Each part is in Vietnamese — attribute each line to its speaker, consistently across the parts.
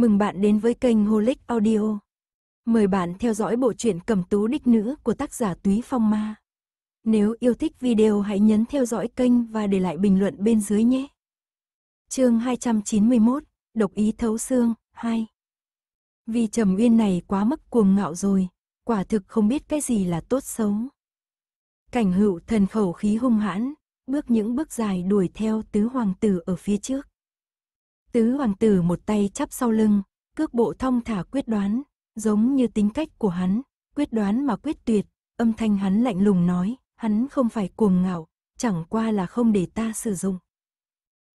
Speaker 1: Mừng bạn đến với kênh Holic Audio. Mời bạn theo dõi bộ truyện Cẩm Tú Đích Nữ của tác giả Túy Phong Ma. Nếu yêu thích video hãy nhấn theo dõi kênh và để lại bình luận bên dưới nhé. Chương 291, Độc ý thấu xương 2. Vì Trầm Uyên này quá mức cuồng ngạo rồi, quả thực không biết cái gì là tốt xấu. Cảnh Hữu thần khẩu khí hung hãn, bước những bước dài đuổi theo tứ hoàng tử ở phía trước. Tứ hoàng tử một tay chắp sau lưng, cước bộ thong thả quyết đoán, giống như tính cách của hắn, quyết đoán mà quyết tuyệt, âm thanh hắn lạnh lùng nói, hắn không phải cuồng ngạo, chẳng qua là không để ta sử dụng.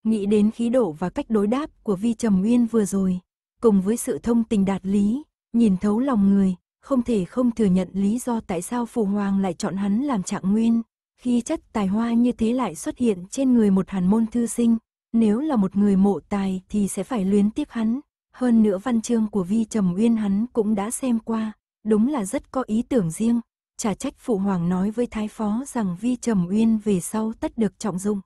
Speaker 1: Nghĩ đến khí độ và cách đối đáp của Vi Trầm Nguyên vừa rồi, cùng với sự thông tình đạt lý, nhìn thấu lòng người, không thể không thừa nhận lý do tại sao Phù Hoàng lại chọn hắn làm trạng nguyên, khi chất tài hoa như thế lại xuất hiện trên người một hàn môn thư sinh, nếu là một người mộ tài thì sẽ phải luyến tiếc hắn. Hơn nữa văn chương của Vi Trầm Uyên hắn cũng đã xem qua, đúng là rất có ý tưởng riêng. Chả trách Phụ Hoàng nói với Thái Phó rằng Vi Trầm Uyên về sau tất được trọng dụng.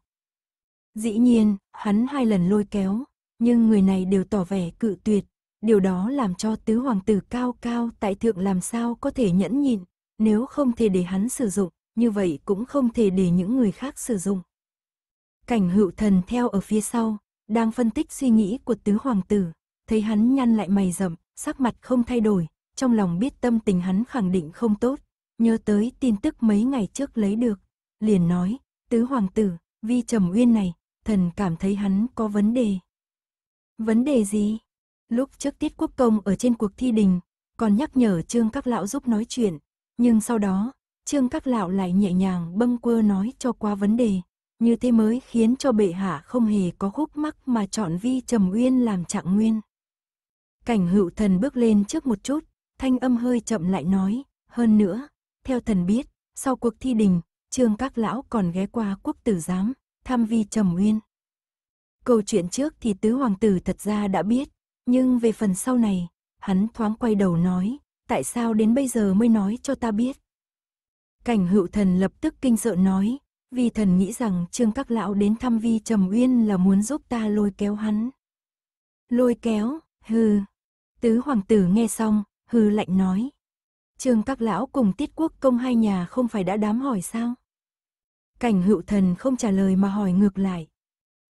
Speaker 1: Dĩ nhiên, hắn hai lần lôi kéo, nhưng người này đều tỏ vẻ cự tuyệt. Điều đó làm cho tứ hoàng tử cao cao tại thượng làm sao có thể nhẫn nhịn, nếu không thể để hắn sử dụng, như vậy cũng không thể để những người khác sử dụng. Cảnh hữu thần theo ở phía sau, đang phân tích suy nghĩ của tứ hoàng tử, thấy hắn nhăn lại mày rậm, sắc mặt không thay đổi, trong lòng biết tâm tình hắn khẳng định không tốt, nhớ tới tin tức mấy ngày trước lấy được, liền nói, tứ hoàng tử, vi trầm uyên này, thần cảm thấy hắn có vấn đề. Vấn đề gì? Lúc trước tiết quốc công ở trên cuộc thi đình, còn nhắc nhở trương các lão giúp nói chuyện, nhưng sau đó, trương các lão lại nhẹ nhàng bâng quơ nói cho qua vấn đề, như thế mới khiến cho bệ hạ không hề có khúc mắc mà chọn vi trầm uyên làm trạng nguyên. Cảnh hữu thần bước lên trước một chút, thanh âm hơi chậm lại nói, hơn nữa, theo thần biết, sau cuộc thi đình, trương các lão còn ghé qua quốc tử giám, thăm vi trầm uyên. Câu chuyện trước thì tứ hoàng tử thật ra đã biết, nhưng về phần sau này, hắn thoáng quay đầu nói, tại sao đến bây giờ mới nói cho ta biết. Cảnh hữu thần lập tức kinh sợ nói, Vi thần nghĩ rằng Trương Các Lão đến thăm Vi Trầm Uyên là muốn giúp ta lôi kéo hắn. Lôi kéo, hừ. Tứ hoàng tử nghe xong, hừ lạnh nói. Trương Các Lão cùng Tiết Quốc công hai nhà không phải đã đám hỏi sao? Cảnh hữu thần không trả lời mà hỏi ngược lại.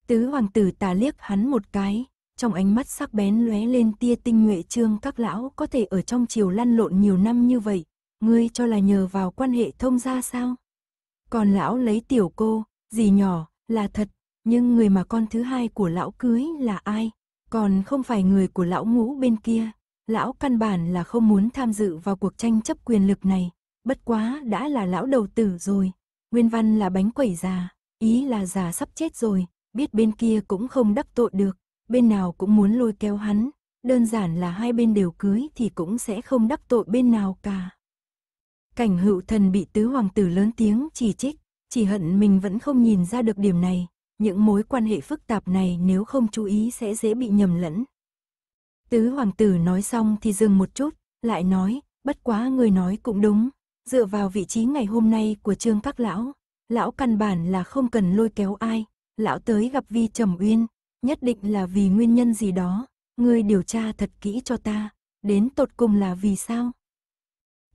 Speaker 1: Tứ hoàng tử tà liếc hắn một cái, trong ánh mắt sắc bén lóe lên tia tinh nhuệ trương các lão có thể ở trong chiều lăn lộn nhiều năm như vậy, ngươi cho là nhờ vào quan hệ thông gia sao? Còn lão lấy tiểu cô, gì nhỏ, là thật, nhưng người mà con thứ hai của lão cưới là ai? Còn không phải người của lão ngũ bên kia. Lão căn bản là không muốn tham dự vào cuộc tranh chấp quyền lực này. Bất quá đã là lão đầu tử rồi. Nguyên văn là bánh quẩy già, ý là già sắp chết rồi. Biết bên kia cũng không đắc tội được, bên nào cũng muốn lôi kéo hắn. Đơn giản là hai bên đều cưới thì cũng sẽ không đắc tội bên nào cả. Cảnh hữu thần bị tứ hoàng tử lớn tiếng chỉ trích, chỉ hận mình vẫn không nhìn ra được điểm này, những mối quan hệ phức tạp này nếu không chú ý sẽ dễ bị nhầm lẫn. Tứ hoàng tử nói xong thì dừng một chút, lại nói, bất quá người nói cũng đúng, dựa vào vị trí ngày hôm nay của trương các lão, lão căn bản là không cần lôi kéo ai, lão tới gặp vi trầm uyên, nhất định là vì nguyên nhân gì đó, người điều tra thật kỹ cho ta, đến tột cùng là vì sao?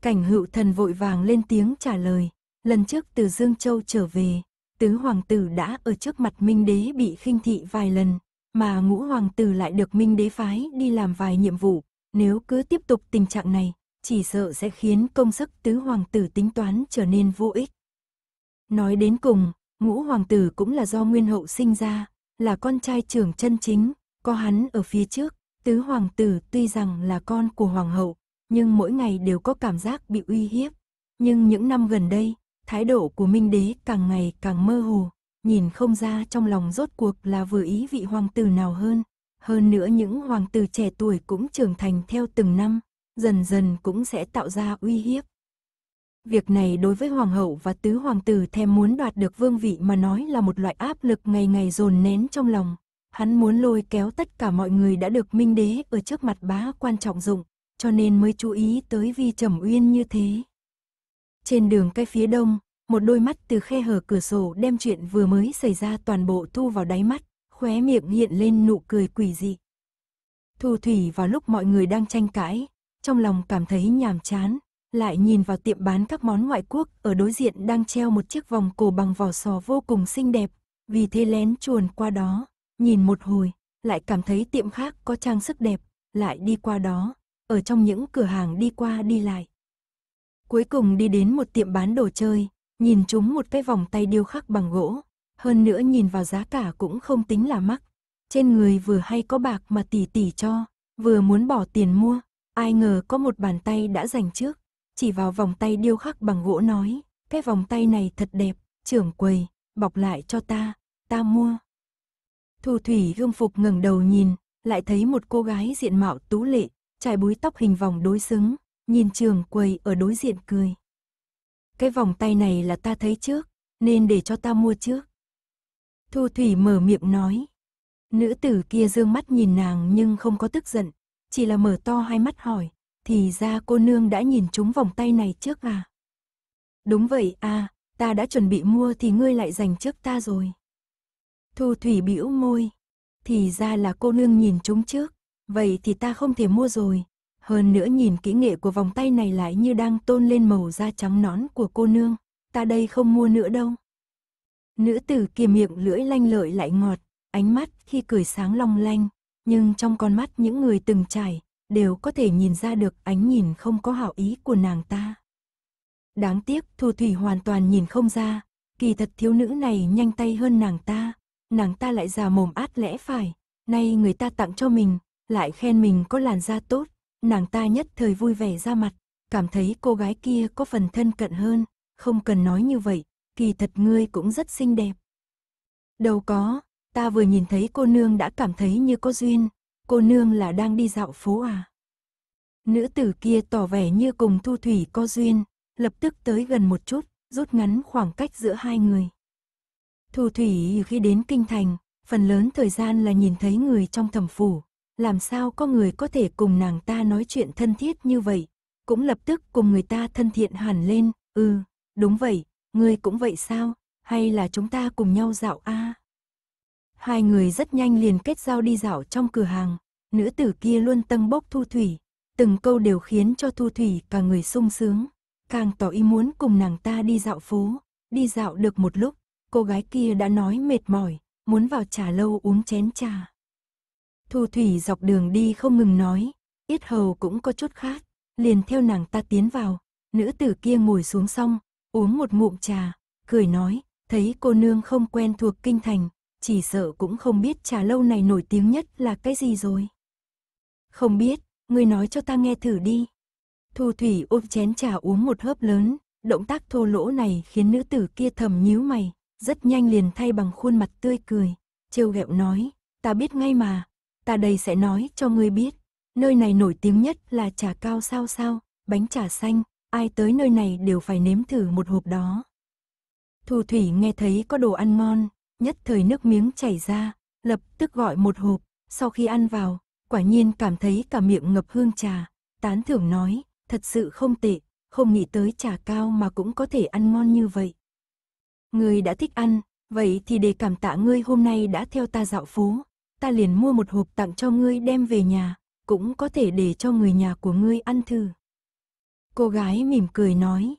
Speaker 1: Cảnh hữu thần vội vàng lên tiếng trả lời, lần trước từ Dương Châu trở về, tứ hoàng tử đã ở trước mặt Minh Đế bị khinh thị vài lần, mà ngũ hoàng tử lại được Minh Đế phái đi làm vài nhiệm vụ, nếu cứ tiếp tục tình trạng này, chỉ sợ sẽ khiến công sức tứ hoàng tử tính toán trở nên vô ích. Nói đến cùng, ngũ hoàng tử cũng là do nguyên hậu sinh ra, là con trai trưởng chân chính, có hắn ở phía trước, tứ hoàng tử tuy rằng là con của hoàng hậu, nhưng mỗi ngày đều có cảm giác bị uy hiếp. Nhưng những năm gần đây, thái độ của Minh Đế càng ngày càng mơ hồ, nhìn không ra trong lòng rốt cuộc là vừa ý vị hoàng tử nào hơn. Hơn nữa những hoàng tử trẻ tuổi cũng trưởng thành theo từng năm, dần dần cũng sẽ tạo ra uy hiếp. Việc này đối với hoàng hậu và tứ hoàng tử thèm muốn đoạt được vương vị mà nói là một loại áp lực ngày ngày dồn nén trong lòng. Hắn muốn lôi kéo tất cả mọi người đã được minh đế ở trước mặt bá quan trọng dụng, cho nên mới chú ý tới Vi Trầm Uyên như thế. Trên đường cái phía đông, một đôi mắt từ khe hở cửa sổ đem chuyện vừa mới xảy ra toàn bộ thu vào đáy mắt, khóe miệng hiện lên nụ cười quỷ dị. Thu Thủy vào lúc mọi người đang tranh cãi, trong lòng cảm thấy nhàm chán, lại nhìn vào tiệm bán các món ngoại quốc ở đối diện đang treo một chiếc vòng cổ bằng vỏ sò vô cùng xinh đẹp, vì thế lén chuồn qua đó, nhìn một hồi, lại cảm thấy tiệm khác có trang sức đẹp, lại đi qua đó, ở trong những cửa hàng đi qua đi lại. Cuối cùng đi đến một tiệm bán đồ chơi, nhìn chúng một cái vòng tay điêu khắc bằng gỗ, hơn nữa nhìn vào giá cả cũng không tính là mắc. Trên người vừa hay có bạc mà tỉ tỉ cho, vừa muốn bỏ tiền mua, ai ngờ có một bàn tay đã dành trước, chỉ vào vòng tay điêu khắc bằng gỗ nói, cái vòng tay này thật đẹp, trưởng quầy, bọc lại cho ta, ta mua. Thu thủy gương phục ngẩng đầu nhìn, lại thấy một cô gái diện mạo tú lệ, trải búi tóc hình vòng đối xứng, nhìn trường quầy ở đối diện cười. Cái vòng tay này là ta thấy trước, nên để cho ta mua trước. Thu Thủy mở miệng nói. Nữ tử kia dương mắt nhìn nàng nhưng không có tức giận, chỉ là mở to hai mắt hỏi, thì ra cô nương đã nhìn chúng vòng tay này trước à? Đúng vậy à, ta đã chuẩn bị mua thì ngươi lại dành trước ta rồi. Thu Thủy bĩu môi, thì ra là cô nương nhìn chúng trước. Vậy thì ta không thể mua rồi. Hơn nữa nhìn kỹ nghệ của vòng tay này lại như đang tôn lên màu da trắng nón của cô nương. Ta đây không mua nữa đâu. Nữ tử kia miệng lưỡi lanh lợi lại ngọt, ánh mắt khi cười sáng long lanh. Nhưng trong con mắt những người từng trải, đều có thể nhìn ra được ánh nhìn không có hảo ý của nàng ta. Đáng tiếc Thu Thủy hoàn toàn nhìn không ra, kỳ thật thiếu nữ này nhanh tay hơn nàng ta, nàng ta lại già mồm át lẽ phải, nay người ta tặng cho mình, lại khen mình có làn da tốt, nàng ta nhất thời vui vẻ ra mặt, cảm thấy cô gái kia có phần thân cận hơn, không cần nói như vậy, kỳ thật ngươi cũng rất xinh đẹp. Đâu có, ta vừa nhìn thấy cô nương đã cảm thấy như có duyên, cô nương là đang đi dạo phố à. Nữ tử kia tỏ vẻ như cùng thu thủy có duyên, lập tức tới gần một chút, rút ngắn khoảng cách giữa hai người. Thu thủy khi đến kinh thành, phần lớn thời gian là nhìn thấy người trong thẩm phủ, làm sao có người có thể cùng nàng ta nói chuyện thân thiết như vậy, cũng lập tức cùng người ta thân thiện hẳn lên, ừ, đúng vậy, ngươi cũng vậy sao, hay là chúng ta cùng nhau dạo a Hai người rất nhanh liền kết giao đi dạo trong cửa hàng, nữ tử kia luôn tâng bốc thu thủy, từng câu đều khiến cho thu thủy cả người sung sướng, càng tỏ ý muốn cùng nàng ta đi dạo phố, đi dạo được một lúc, cô gái kia đã nói mệt mỏi, muốn vào trà lâu uống chén trà. Thu Thủy dọc đường đi không ngừng nói, ít Hầu cũng có chút khát, liền theo nàng ta tiến vào, nữ tử kia ngồi xuống xong, uống một ngụm trà, cười nói, thấy cô nương không quen thuộc kinh thành, chỉ sợ cũng không biết trà lâu này nổi tiếng nhất là cái gì rồi. Không biết, ngươi nói cho ta nghe thử đi. Thu Thủy ôm chén trà uống một hớp lớn, động tác thô lỗ này khiến nữ tử kia thầm nhíu mày, rất nhanh liền thay bằng khuôn mặt tươi cười, trêu ghẹo nói, ta biết ngay mà, ta đây sẽ nói cho ngươi biết. Nơi này nổi tiếng nhất là trà cao sao sao, bánh trà xanh, ai tới nơi này đều phải nếm thử một hộp đó. Thu Thủy nghe thấy có đồ ăn ngon, nhất thời nước miếng chảy ra, lập tức gọi một hộp, sau khi ăn vào, quả nhiên cảm thấy cả miệng ngập hương trà, tán thưởng nói, thật sự không tệ, không nghĩ tới trà cao mà cũng có thể ăn ngon như vậy. người đã thích ăn, vậy thì để cảm tạ ngươi hôm nay đã theo ta dạo phố, ta liền mua một hộp tặng cho ngươi đem về nhà, cũng có thể để cho người nhà của ngươi ăn thử. Cô gái mỉm cười nói.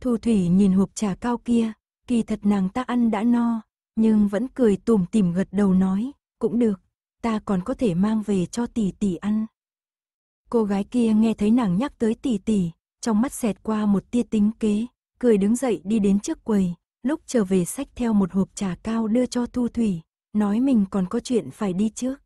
Speaker 1: Thu Thủy nhìn hộp trà cao kia, kỳ thật nàng ta ăn đã no, nhưng vẫn cười tủm tìm gật đầu nói, cũng được, ta còn có thể mang về cho tỷ tỷ ăn. Cô gái kia nghe thấy nàng nhắc tới tỷ tỷ, trong mắt xẹt qua một tia tính kế, cười đứng dậy đi đến trước quầy, lúc trở về sách theo một hộp trà cao đưa cho Thu Thủy, nói mình còn có chuyện phải đi trước.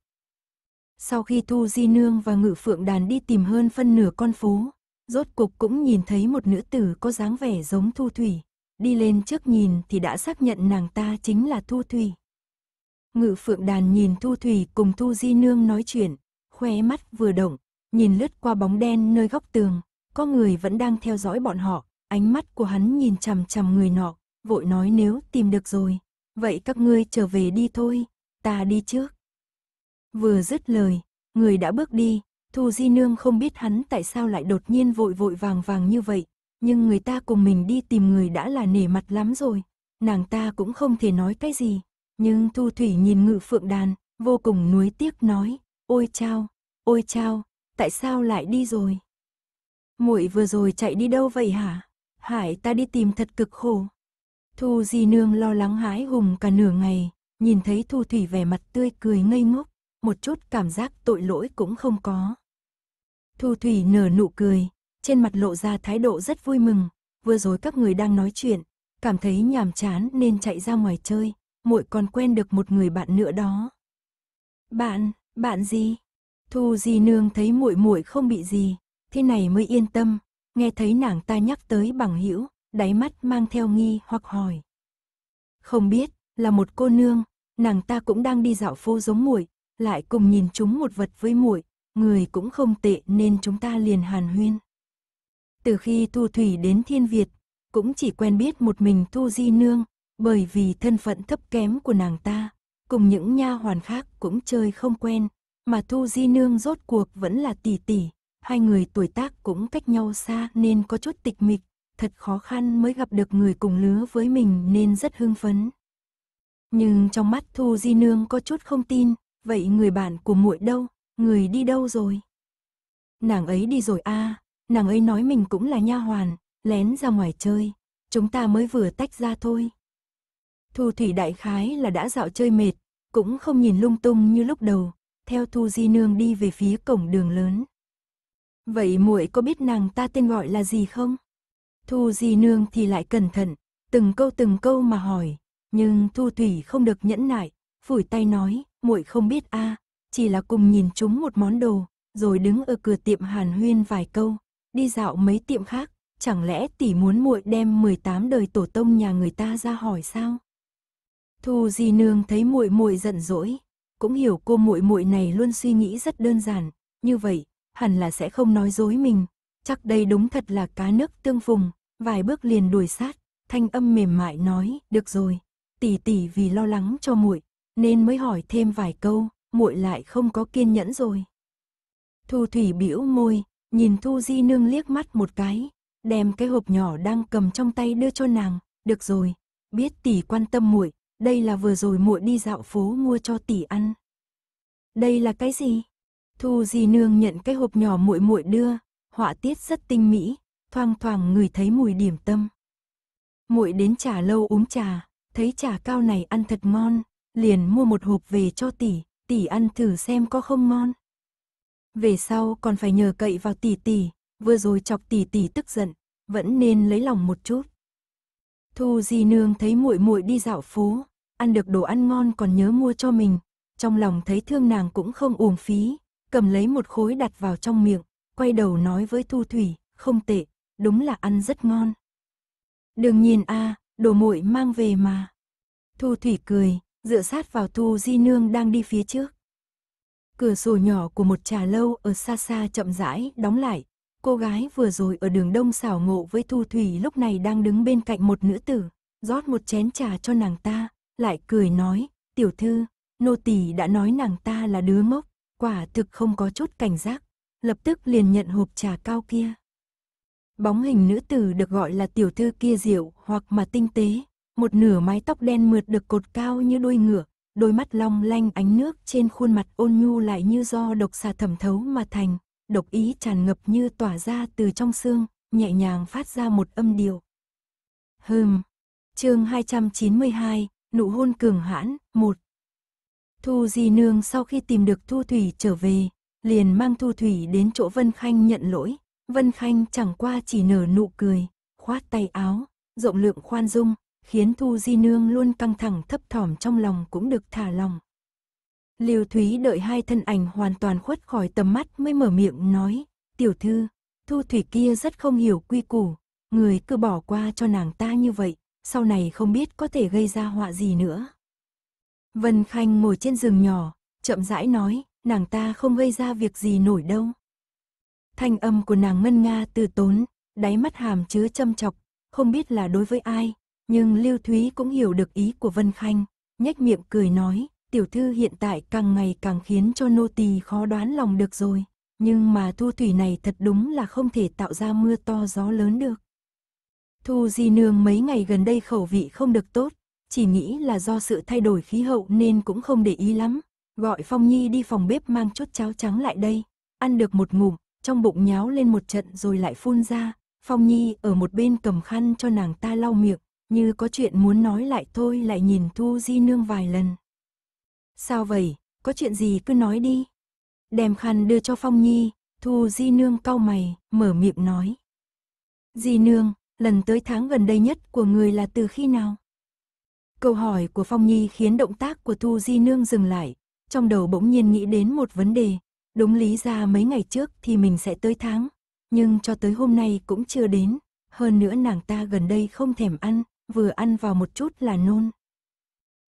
Speaker 1: Sau khi Thu Di Nương và Ngự Phượng Đàn đi tìm hơn phân nửa con phố, rốt cục cũng nhìn thấy một nữ tử có dáng vẻ giống Thu Thủy. Đi lên trước nhìn thì đã xác nhận nàng ta chính là Thu Thủy. Ngự Phượng Đàn nhìn Thu Thủy cùng Thu Di Nương nói chuyện, khoe mắt vừa động, nhìn lướt qua bóng đen nơi góc tường, có người vẫn đang theo dõi bọn họ, ánh mắt của hắn nhìn chằm chằm người nọ, vội nói nếu tìm được rồi, Vậy các ngươi trở về đi thôi, ta đi trước. Vừa dứt lời, người đã bước đi, thu Di Nương không biết hắn tại sao lại đột nhiên vội vội vàng vàng như vậy, nhưng người ta cùng mình đi tìm người đã là nể mặt lắm rồi, nàng ta cũng không thể nói cái gì. Nhưng Thu Thủy nhìn ngự phượng đàn, vô cùng nuối tiếc nói, ôi chao, ôi chao, tại sao lại đi rồi? muội vừa rồi chạy đi đâu vậy hả? Hải ta đi tìm thật cực khổ. Thu Di Nương lo lắng hái hùng cả nửa ngày, nhìn thấy Thu Thủy vẻ mặt tươi cười ngây ngốc, một chút cảm giác tội lỗi cũng không có. Thu Thủy nở nụ cười, trên mặt lộ ra thái độ rất vui mừng, vừa rồi các người đang nói chuyện, cảm thấy nhàm chán nên chạy ra ngoài chơi, muội còn quen được một người bạn nữa đó. Bạn, bạn gì? Thu Di Nương thấy muội muội không bị gì, thế này mới yên tâm, nghe thấy nàng ta nhắc tới bằng hữu, đáy mắt mang theo nghi hoặc hỏi. Không biết, là một cô nương, nàng ta cũng đang đi dạo phố giống muội, lại cùng nhìn chúng một vật với muội, người cũng không tệ nên chúng ta liền hàn huyên. Từ khi Thu Thủy đến Thiên Việt, cũng chỉ quen biết một mình Thu Di Nương, bởi vì thân phận thấp kém của nàng ta, cùng những nha hoàn khác cũng chơi không quen, mà Thu Di Nương rốt cuộc vẫn là tỷ tỷ, hai người tuổi tác cũng cách nhau xa nên có chút tịch mịch, thật khó khăn mới gặp được người cùng lứa với mình nên rất hưng phấn. Nhưng trong mắt Thu Di Nương có chút không tin, vậy người bạn của muội đâu, người đi đâu rồi? Nàng ấy đi rồi a, à, nàng ấy nói mình cũng là nha hoàn, lén ra ngoài chơi, chúng ta mới vừa tách ra thôi. Thu Thủy đại khái là đã dạo chơi mệt, cũng không nhìn lung tung như lúc đầu, theo Thu Di Nương đi về phía cổng đường lớn. Vậy muội có biết nàng ta tên gọi là gì không? Thu Di Nương thì lại cẩn thận, từng câu từng câu mà hỏi, nhưng Thu Thủy không được nhẫn nại, phủi tay nói, muội không biết a, à, chỉ là cùng nhìn chúng một món đồ, rồi đứng ở cửa tiệm Hàn Huyên vài câu, đi dạo mấy tiệm khác, chẳng lẽ tỷ muốn muội đem 18 đời tổ tông nhà người ta ra hỏi sao? Thu Di Nương thấy muội muội giận dỗi, cũng hiểu cô muội muội này luôn suy nghĩ rất đơn giản, như vậy, hẳn là sẽ không nói dối mình, Chắc đây đúng thật là cá nước tương vùng, vài bước liền đuổi sát, thanh âm mềm mại nói, được rồi, tỷ tỷ vì lo lắng cho muội, nên mới hỏi thêm vài câu, muội lại không có kiên nhẫn rồi. Thu Thủy bĩu môi, nhìn Thu Di Nương liếc mắt một cái, đem cái hộp nhỏ đang cầm trong tay đưa cho nàng, "Được rồi, biết tỷ quan tâm muội, đây là vừa rồi muội đi dạo phố mua cho tỷ ăn." "Đây là cái gì?" Thu Di Nương nhận cái hộp nhỏ muội muội đưa, họa tiết rất tinh mỹ, thoang thoảng người thấy mùi điểm tâm. Muội đến trà lâu uống trà, thấy trà cao này ăn thật ngon, liền mua một hộp về cho tỷ, tỷ ăn thử xem có không ngon. Về sau còn phải nhờ cậy vào tỷ tỷ, vừa rồi chọc tỷ tỷ tức giận, vẫn nên lấy lòng một chút. Thu Di nương thấy muội muội đi dạo phố, ăn được đồ ăn ngon còn nhớ mua cho mình, trong lòng thấy thương nàng cũng không uổng phí, cầm lấy một khối đặt vào trong miệng, quay đầu nói với Thu Thủy, không tệ, đúng là ăn rất ngon. Đừng nhìn a, à, đồ muội mang về mà. Thu Thủy cười, dựa sát vào Thu Di Nương đang đi phía trước. Cửa sổ nhỏ của một trà lâu ở xa xa chậm rãi đóng lại, cô gái vừa rồi ở đường đông xảo ngộ với Thu Thủy lúc này đang đứng bên cạnh một nữ tử, rót một chén trà cho nàng ta, lại cười nói, tiểu thư, nô tỳ đã nói nàng ta là đứa ngốc, quả thực không có chút cảnh giác, lập tức liền nhận hộp trà cao kia. Bóng hình nữ tử được gọi là tiểu thư kia diệu hoặc mà tinh tế, một nửa mái tóc đen mượt được cột cao như đuôi ngựa, đôi mắt long lanh ánh nước trên khuôn mặt ôn nhu lại như do độc xà thẩm thấu mà thành, độc ý tràn ngập như tỏa ra từ trong xương, nhẹ nhàng phát ra một âm điệu. Hừm, chương 292, nụ hôn cường hãn, một Thu Di Nương sau khi tìm được Thu Thủy trở về, liền mang Thu Thủy đến chỗ Vân Khanh nhận lỗi. Vân Khanh chẳng qua chỉ nở nụ cười, khoát tay áo, rộng lượng khoan dung, khiến Thu Di Nương luôn căng thẳng thấp thỏm trong lòng cũng được thả lòng. liều Thúy đợi hai thân ảnh hoàn toàn khuất khỏi tầm mắt mới mở miệng nói, tiểu thư, Thu Thủy kia rất không hiểu quy củ, người cứ bỏ qua cho nàng ta như vậy, sau này không biết có thể gây ra họa gì nữa. Vân Khanh ngồi trên giường nhỏ, chậm rãi nói, nàng ta không gây ra việc gì nổi đâu. Thanh âm của nàng ngân nga từ tốn, đáy mắt hàm chứa châm chọc, không biết là đối với ai, nhưng Lưu Thúy cũng hiểu được ý của Vân Khanh, nhếch miệng cười nói, tiểu thư hiện tại càng ngày càng khiến cho nô tỳ khó đoán lòng được rồi, nhưng mà thu thủy này thật đúng là không thể tạo ra mưa to gió lớn được. Thu Di Nương mấy ngày gần đây khẩu vị không được tốt, chỉ nghĩ là do sự thay đổi khí hậu nên cũng không để ý lắm, Gọi Phong Nhi đi phòng bếp mang chút cháo trắng lại đây. Ăn được một ngụm, trong bụng nháo lên một trận rồi lại phun ra. Phong Nhi ở một bên cầm khăn cho nàng ta lau miệng, như có chuyện muốn nói lại thôi lại nhìn Thu Di Nương vài lần. Sao vậy, có chuyện gì cứ nói đi. Đem khăn đưa cho Phong Nhi, Thu Di Nương cau mày, mở miệng nói. Di Nương, lần tới tháng gần đây nhất của người là từ khi nào? Câu hỏi của Phong Nhi khiến động tác của Thu Di Nương dừng lại, trong đầu bỗng nhiên nghĩ đến một vấn đề. Đúng lý ra mấy ngày trước thì mình sẽ tới tháng, nhưng cho tới hôm nay cũng chưa đến. Hơn nữa nàng ta gần đây không thèm ăn, vừa ăn vào một chút là nôn.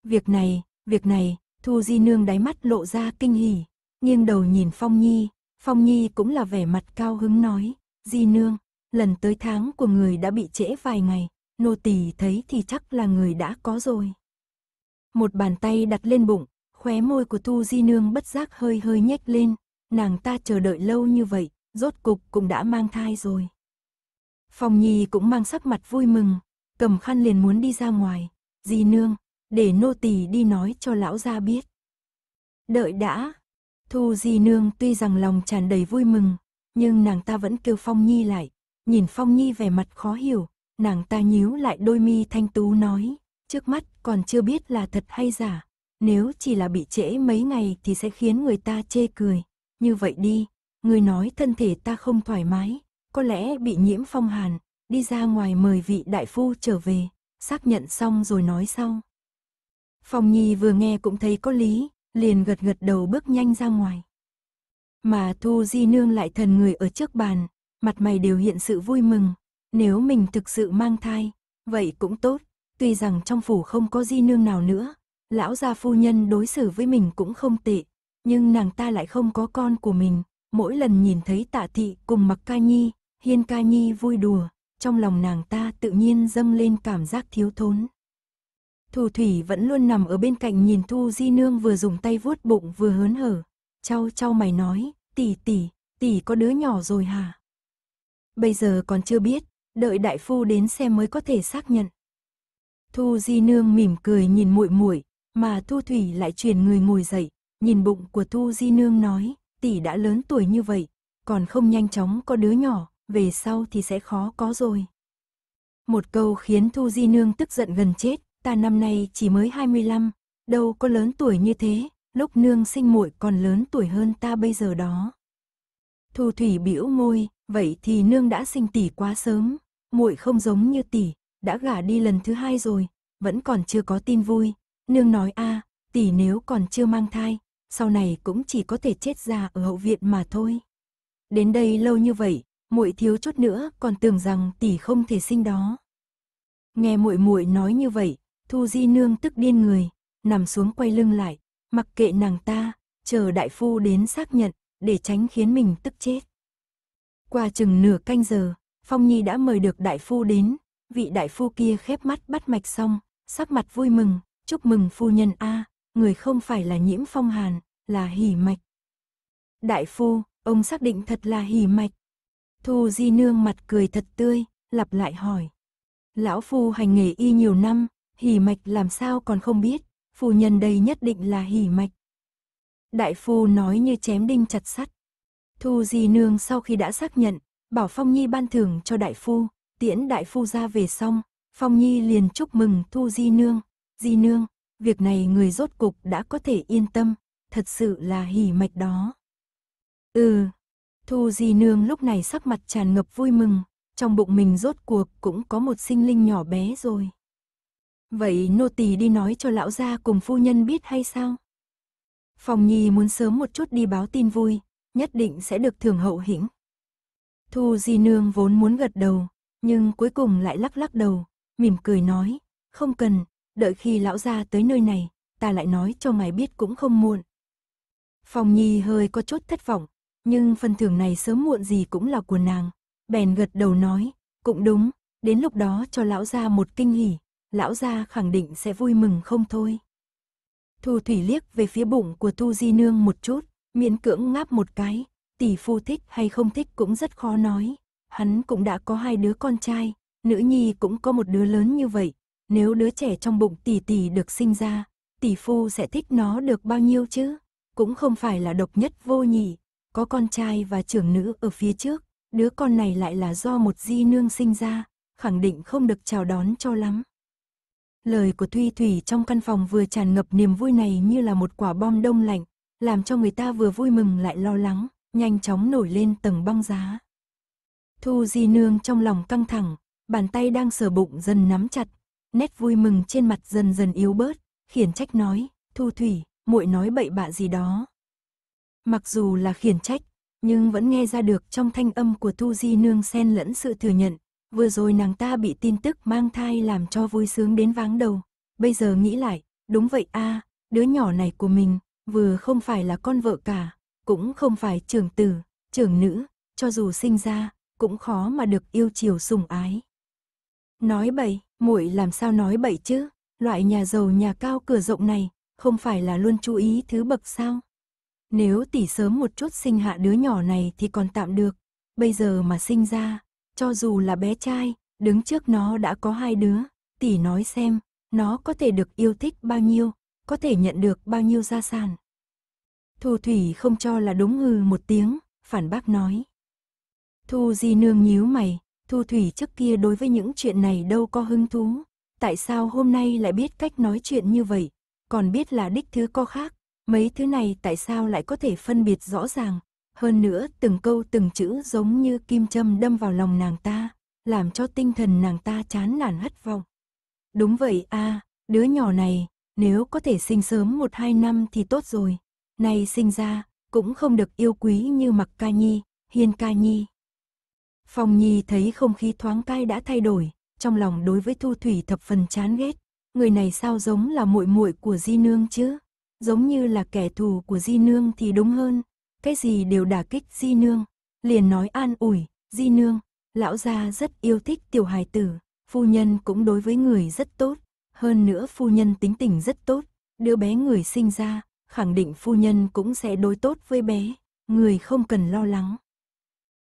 Speaker 1: Việc này, việc này, Thu Di Nương đáy mắt lộ ra kinh hỉ, nghiêng đầu nhìn Phong Nhi, Phong Nhi cũng là vẻ mặt cao hứng nói, Di Nương, lần tới tháng của người đã bị trễ vài ngày, nô tỳ thấy thì chắc là người đã có rồi. Một bàn tay đặt lên bụng, Khóe môi của thu Di Nương bất giác hơi hơi nhếch lên, nàng ta chờ đợi lâu như vậy, rốt cục cũng đã mang thai rồi. Phong Nhi cũng mang sắc mặt vui mừng, cầm khăn liền muốn đi ra ngoài, Di Nương, để nô tỳ đi nói cho lão gia biết. Đợi đã, Thu Di Nương tuy rằng lòng tràn đầy vui mừng, nhưng nàng ta vẫn kêu Phong Nhi lại, nhìn Phong Nhi vẻ mặt khó hiểu, nàng ta nhíu lại đôi mi thanh tú nói, trước mắt còn chưa biết là thật hay giả, nếu chỉ là bị trễ mấy ngày thì sẽ khiến người ta chê cười. Như vậy đi, người nói thân thể ta không thoải mái, có lẽ bị nhiễm phong hàn, đi ra ngoài mời vị đại phu trở về, xác nhận xong rồi nói sau. Phong Nhi vừa nghe cũng thấy có lý, liền gật gật đầu bước nhanh ra ngoài. Mà Thu Di Nương lại thần người ở trước bàn, mặt mày đều hiện sự vui mừng. Nếu mình thực sự mang thai, vậy cũng tốt, tuy rằng trong phủ không có Di Nương nào nữa, Lão gia phu nhân đối xử với mình cũng không tệ, nhưng nàng ta lại không có con của mình. Mỗi lần nhìn thấy tạ thị cùng mặc ca nhi, hiên ca nhi vui đùa, trong lòng nàng ta tự nhiên dâng lên cảm giác thiếu thốn. Thủ thủy vẫn luôn nằm ở bên cạnh nhìn Thu Di Nương vừa dùng tay vuốt bụng vừa hớn hở. Chau chau mày nói, tỷ tỷ, tỷ có đứa nhỏ rồi hả? Bây giờ còn chưa biết, đợi đại phu đến xem mới có thể xác nhận. Thu Di Nương mỉm cười nhìn muội muội, mà Thu Thủy lại chuyển người ngồi dậy, nhìn bụng của Thu Di Nương nói, tỷ đã lớn tuổi như vậy, còn không nhanh chóng có đứa nhỏ, về sau thì sẽ khó có rồi. Một câu khiến Thu Di Nương tức giận gần chết, ta năm nay chỉ mới 25, đâu có lớn tuổi như thế, lúc nương sinh muội còn lớn tuổi hơn ta bây giờ đó. Thu Thủy bĩu môi, vậy thì nương đã sinh tỷ quá sớm, muội không giống như tỷ, đã gả đi lần thứ hai rồi, vẫn còn chưa có tin vui, Nương nói a, tỷ nếu còn chưa mang thai, sau này cũng chỉ có thể chết già ở hậu viện mà thôi. Đến đây lâu như vậy, muội thiếu chút nữa còn tưởng rằng tỷ không thể sinh đó. Nghe muội muội nói như vậy, Thu Di nương tức điên người, nằm xuống quay lưng lại, mặc kệ nàng ta, chờ đại phu đến xác nhận, để tránh khiến mình tức chết. Qua chừng nửa canh giờ, Phong Nhi đã mời được đại phu đến, vị đại phu kia khép mắt bắt mạch xong, sắc mặt vui mừng, chúc mừng phu nhân A, người không phải là nhiễm phong hàn, là hỉ mạch. Đại phu, ông xác định thật là hỉ mạch. Thu Di Nương mặt cười thật tươi, lặp lại hỏi. Lão phu hành nghề y nhiều năm, hỉ mạch làm sao còn không biết, phu nhân đây nhất định là hỉ mạch. Đại phu nói như chém đinh chặt sắt. Thu Di Nương sau khi đã xác nhận, bảo Phong Nhi ban thưởng cho đại phu, tiễn đại phu ra về xong, Phong Nhi liền chúc mừng Thu Di Nương, Di nương, việc này người rốt cục đã có thể yên tâm, thật sự là hỉ mạch đó. Ừ, Thu Di nương lúc này sắc mặt tràn ngập vui mừng, trong bụng mình rốt cuộc cũng có một sinh linh nhỏ bé rồi. Vậy nô tỳ đi nói cho lão gia cùng phu nhân biết hay sao? Phòng Nhi muốn sớm một chút đi báo tin vui, nhất định sẽ được thưởng hậu hĩnh. Thu Di Nương vốn muốn gật đầu, nhưng cuối cùng lại lắc lắc đầu, mỉm cười nói, không cần, đợi khi lão gia tới nơi này, ta lại nói cho mày biết cũng không muộn. Phong Nhi hơi có chút thất vọng, nhưng phần thưởng này sớm muộn gì cũng là của nàng. Bèn gật đầu nói, cũng đúng, đến lúc đó cho lão gia một kinh hỉ, lão gia khẳng định sẽ vui mừng không thôi. Thu Thủy liếc về phía bụng của Thu Di Nương một chút, miễn cưỡng ngáp một cái, tỷ phu thích hay không thích cũng rất khó nói. Hắn cũng đã có hai đứa con trai, nữ nhi cũng có một đứa lớn như vậy, nếu đứa trẻ trong bụng tỷ tỷ được sinh ra, tỷ phu sẽ thích nó được bao nhiêu chứ? Cũng không phải là độc nhất vô nhị, có con trai và trưởng nữ ở phía trước, đứa con này lại là do một di nương sinh ra, khẳng định không được chào đón cho lắm. Lời của Thuy Thủy trong căn phòng vừa tràn ngập niềm vui này như là một quả bom đông lạnh, làm cho người ta vừa vui mừng lại lo lắng, nhanh chóng nổi lên tầng băng giá. Thu Di Nương trong lòng căng thẳng, bàn tay đang sờ bụng dần nắm chặt nét vui mừng trên mặt dần dần yếu bớt, khiển trách nói, Thu Thủy, muội nói bậy bạ gì đó. Mặc dù là khiển trách, nhưng vẫn nghe ra được trong thanh âm của Thu Di Nương xen lẫn sự thừa nhận, vừa rồi nàng ta bị tin tức mang thai làm cho vui sướng đến váng đầu, bây giờ nghĩ lại, đúng vậy a, đứa nhỏ này của mình, vừa không phải là con vợ cả, cũng không phải trưởng tử, trưởng nữ, cho dù sinh ra, cũng khó mà được yêu chiều sủng ái. Nói bậy, muội làm sao nói bậy chứ, loại nhà giàu nhà cao cửa rộng này, không phải là luôn chú ý thứ bậc sao? Nếu tỷ sớm một chút sinh hạ đứa nhỏ này thì còn tạm được, bây giờ mà sinh ra, cho dù là bé trai, đứng trước nó đã có hai đứa, tỷ nói xem, nó có thể được yêu thích bao nhiêu, có thể nhận được bao nhiêu gia sản. Thu Thủy không cho là đúng ngừ một tiếng, phản bác nói. Thu Di Nương nhíu mày, Thu Thủy trước kia đối với những chuyện này đâu có hứng thú, tại sao hôm nay lại biết cách nói chuyện như vậy, còn biết là đích thứ có khác, mấy thứ này tại sao lại có thể phân biệt rõ ràng, hơn nữa từng câu từng chữ giống như kim châm đâm vào lòng nàng ta, làm cho tinh thần nàng ta chán nản hất vọng. Đúng vậy a, đứa nhỏ này, nếu có thể sinh sớm một hai năm thì tốt rồi, nay sinh ra, cũng không được yêu quý như mặc ca nhi, hiên ca nhi. Phong Nhi thấy không khí thoáng cai đã thay đổi, trong lòng đối với Thu Thủy thập phần chán ghét, người này sao giống là muội muội của Di nương chứ? Giống như là kẻ thù của Di nương thì đúng hơn, cái gì đều đả kích Di nương, liền nói an ủi, Di nương, lão gia rất yêu thích tiểu hài tử, phu nhân cũng đối với người rất tốt, hơn nữa phu nhân tính tình rất tốt, đứa bé người sinh ra, khẳng định phu nhân cũng sẽ đối tốt với bé, người không cần lo lắng.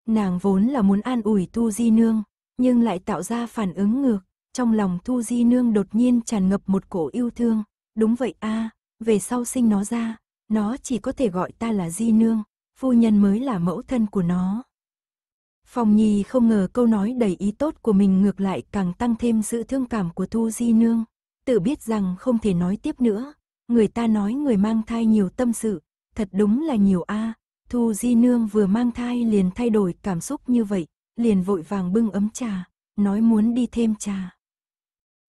Speaker 1: Nàng vốn là muốn an ủi thu Di Nương, nhưng lại tạo ra phản ứng ngược, trong lòng thu Di Nương đột nhiên tràn ngập một cổ yêu thương, đúng vậy a, về sau sinh nó ra, nó chỉ có thể gọi ta là Di Nương, phu nhân mới là mẫu thân của nó. Phòng Nhi không ngờ câu nói đầy ý tốt của mình ngược lại càng tăng thêm sự thương cảm của thu Di Nương, tự biết rằng không thể nói tiếp nữa, người ta nói người mang thai nhiều tâm sự, thật đúng là nhiều a, Thu Di Nương vừa mang thai liền thay đổi cảm xúc như vậy, liền vội vàng bưng ấm trà, nói muốn đi thêm trà.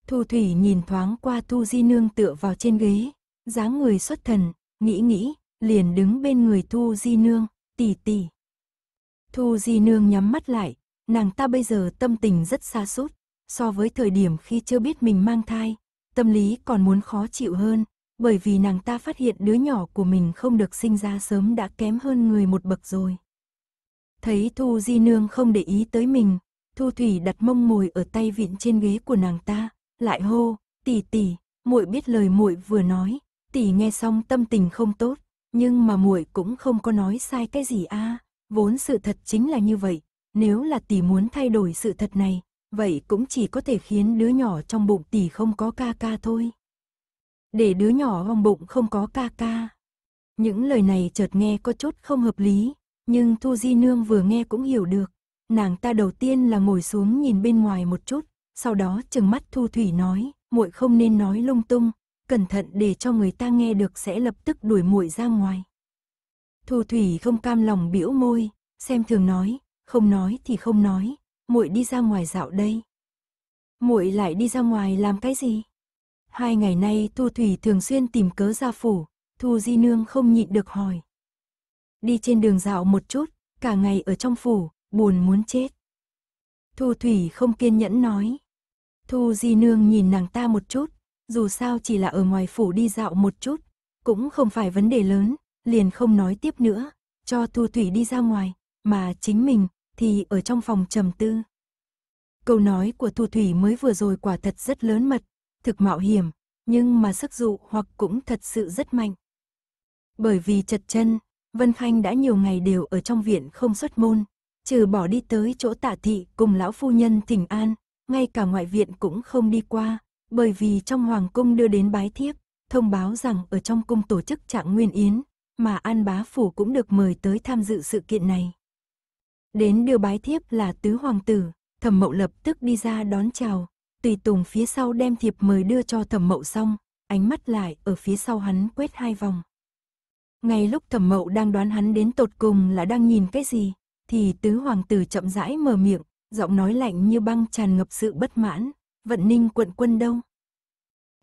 Speaker 1: Thu Thủy nhìn thoáng qua Thu Di Nương tựa vào trên ghế, dáng người xuất thần, nghĩ nghĩ, liền đứng bên người Thu Di Nương, tỉ tỉ. Thu Di Nương nhắm mắt lại, nàng ta bây giờ tâm tình rất xa sút so với thời điểm khi chưa biết mình mang thai, tâm lý còn muốn khó chịu hơn, bởi vì nàng ta phát hiện đứa nhỏ của mình không được sinh ra sớm đã kém hơn người một bậc rồi. Thấy Thu Di Nương không để ý tới mình, Thu Thủy đặt mông ngồi ở tay vịn trên ghế của nàng ta, lại hô, tỷ tỷ, muội biết lời muội vừa nói, tỷ nghe xong tâm tình không tốt, nhưng mà muội cũng không có nói sai cái gì a, vốn sự thật chính là như vậy, nếu là tỷ muốn thay đổi sự thật này, vậy cũng chỉ có thể khiến đứa nhỏ trong bụng tỷ không có ca ca thôi để đứa nhỏ vòng bụng không có ca ca. Những lời này chợt nghe có chút không hợp lý, nhưng Thu Di Nương vừa nghe cũng hiểu được. Nàng ta đầu tiên là ngồi xuống nhìn bên ngoài một chút, sau đó chừng mắt Thu Thủy nói, muội không nên nói lung tung, cẩn thận để cho người ta nghe được sẽ lập tức đuổi muội ra ngoài. Thu Thủy không cam lòng biểu môi, xem thường nói, không nói thì không nói, muội đi ra ngoài dạo đây. Muội lại đi ra ngoài làm cái gì? Hai ngày nay Thu Thủy thường xuyên tìm cớ ra phủ, Thu Di Nương không nhịn được hỏi. Đi trên đường dạo một chút, cả ngày ở trong phủ, buồn muốn chết. Thu Thủy không kiên nhẫn nói. Thu Di Nương nhìn nàng ta một chút, dù sao chỉ là ở ngoài phủ đi dạo một chút, cũng không phải vấn đề lớn, liền không nói tiếp nữa, cho Thu Thủy đi ra ngoài, mà chính mình thì ở trong phòng trầm tư. Câu nói của Thu Thủy mới vừa rồi quả thật rất lớn mật, thực mạo hiểm, nhưng mà sức dụ hoặc cũng thật sự rất mạnh. Bởi vì chật chân, Vân Khanh đã nhiều ngày đều ở trong viện không xuất môn, trừ bỏ đi tới chỗ tạ thị cùng lão phu nhân thỉnh an, ngay cả ngoại viện cũng không đi qua, bởi vì trong hoàng cung đưa đến bái thiếp, thông báo rằng ở trong cung tổ chức trạng nguyên yến, mà An Bá Phủ cũng được mời tới tham dự sự kiện này. Đến đưa bái thiếp là tứ hoàng tử, thẩm mậu lập tức đi ra đón chào, tùy tùng phía sau đem thiệp mời đưa cho thẩm mậu xong, ánh mắt lại ở phía sau hắn quét hai vòng. Ngay lúc thẩm mậu đang đoán hắn đến tột cùng là đang nhìn cái gì, thì tứ hoàng tử chậm rãi mở miệng, giọng nói lạnh như băng tràn ngập sự bất mãn, vận ninh quận quân đâu.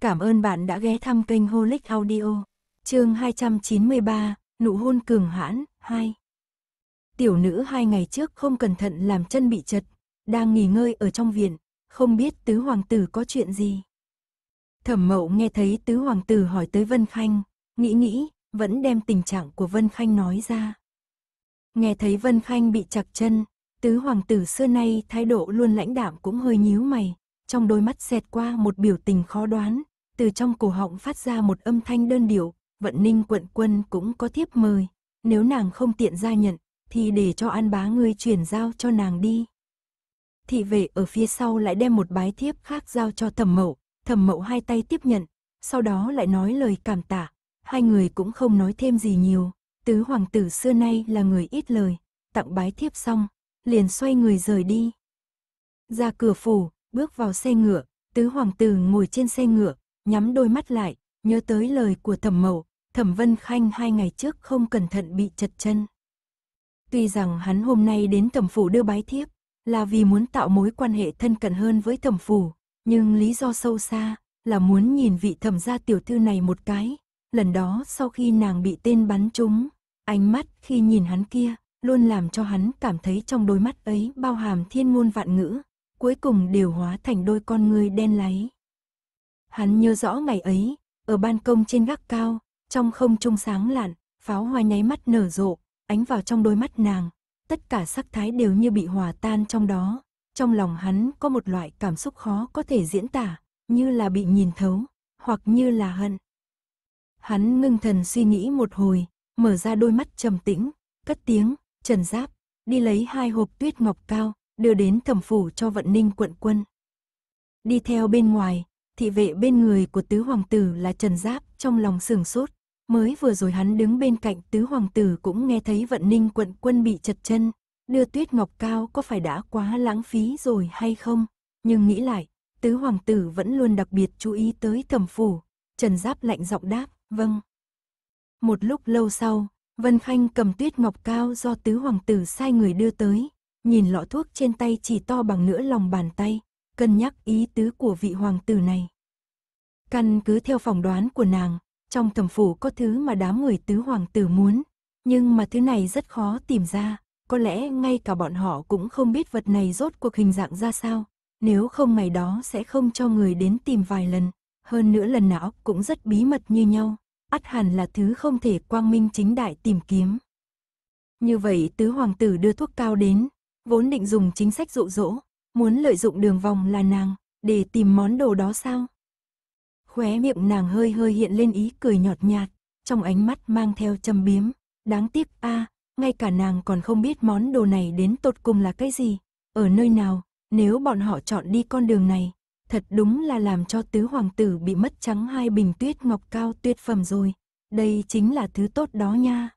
Speaker 1: Cảm ơn bạn đã ghé thăm kênh Holic Audio, chương 293, nụ hôn cường hãn, 2. Tiểu nữ hai ngày trước không cẩn thận làm chân bị chật, đang nghỉ ngơi ở trong viện, không biết tứ hoàng tử có chuyện gì. Thẩm mậu nghe thấy tứ hoàng tử hỏi tới Vân Khanh, nghĩ nghĩ, vẫn đem tình trạng của Vân Khanh nói ra. Nghe thấy Vân Khanh bị chặt chân, tứ hoàng tử xưa nay thái độ luôn lãnh đạm cũng hơi nhíu mày, trong đôi mắt xẹt qua một biểu tình khó đoán, từ trong cổ họng phát ra một âm thanh đơn điệu, vận ninh quận quân cũng có thiếp mời, nếu nàng không tiện ra nhận, thì để cho an bá ngươi chuyển giao cho nàng đi thị vệ ở phía sau lại đem một bái thiếp khác giao cho thẩm mậu, thẩm mậu hai tay tiếp nhận, sau đó lại nói lời cảm tạ, hai người cũng không nói thêm gì nhiều, tứ hoàng tử xưa nay là người ít lời, tặng bái thiếp xong, liền xoay người rời đi. Ra cửa phủ, bước vào xe ngựa, tứ hoàng tử ngồi trên xe ngựa, nhắm đôi mắt lại, nhớ tới lời của thẩm mậu, thẩm vân khanh hai ngày trước không cẩn thận bị chật chân. Tuy rằng hắn hôm nay đến thẩm phủ đưa bái thiếp, là vì muốn tạo mối quan hệ thân cận hơn với thẩm phủ, nhưng lý do sâu xa là muốn nhìn vị thẩm gia tiểu thư này một cái. Lần đó sau khi nàng bị tên bắn trúng, ánh mắt khi nhìn hắn kia luôn làm cho hắn cảm thấy trong đôi mắt ấy bao hàm thiên ngôn vạn ngữ, cuối cùng đều hóa thành đôi con người đen láy. Hắn nhớ rõ ngày ấy, ở ban công trên gác cao, trong không trung sáng lạn, pháo hoa nháy mắt nở rộ, ánh vào trong đôi mắt nàng, tất cả sắc thái đều như bị hòa tan trong đó. Trong lòng hắn có một loại cảm xúc khó có thể diễn tả, như là bị nhìn thấu, hoặc như là hận. Hắn ngưng thần suy nghĩ một hồi, mở ra đôi mắt trầm tĩnh, cất tiếng, trần giáp, đi lấy hai hộp tuyết ngọc cao, đưa đến thẩm phủ cho vận ninh quận quân. Đi theo bên ngoài, thị vệ bên người của tứ hoàng tử là trần giáp trong lòng sừng sốt, Mới vừa rồi hắn đứng bên cạnh tứ hoàng tử cũng nghe thấy vận ninh quận quân bị chật chân, đưa tuyết ngọc cao có phải đã quá lãng phí rồi hay không? Nhưng nghĩ lại, tứ hoàng tử vẫn luôn đặc biệt chú ý tới thẩm phủ, trần giáp lạnh giọng đáp, vâng. Một lúc lâu sau, Vân Khanh cầm tuyết ngọc cao do tứ hoàng tử sai người đưa tới, nhìn lọ thuốc trên tay chỉ to bằng nửa lòng bàn tay, cân nhắc ý tứ của vị hoàng tử này. Căn cứ theo phỏng đoán của nàng, trong thẩm phủ có thứ mà đám người tứ hoàng tử muốn, nhưng mà thứ này rất khó tìm ra, có lẽ ngay cả bọn họ cũng không biết vật này rốt cuộc hình dạng ra sao, nếu không ngày đó sẽ không cho người đến tìm vài lần, hơn nữa lần nào cũng rất bí mật như nhau, ắt hẳn là thứ không thể quang minh chính đại tìm kiếm. Như vậy tứ hoàng tử đưa thuốc cao đến, vốn định dùng chính sách dụ dỗ, muốn lợi dụng đường vòng là nàng, để tìm món đồ đó sao? Khóe miệng nàng hơi hơi hiện lên ý cười nhọt nhạt, trong ánh mắt mang theo châm biếm. Đáng tiếc a, à, ngay cả nàng còn không biết món đồ này đến tột cùng là cái gì, ở nơi nào, nếu bọn họ chọn đi con đường này, thật đúng là làm cho tứ hoàng tử bị mất trắng hai bình tuyết ngọc cao tuyệt phẩm rồi. Đây chính là thứ tốt đó nha.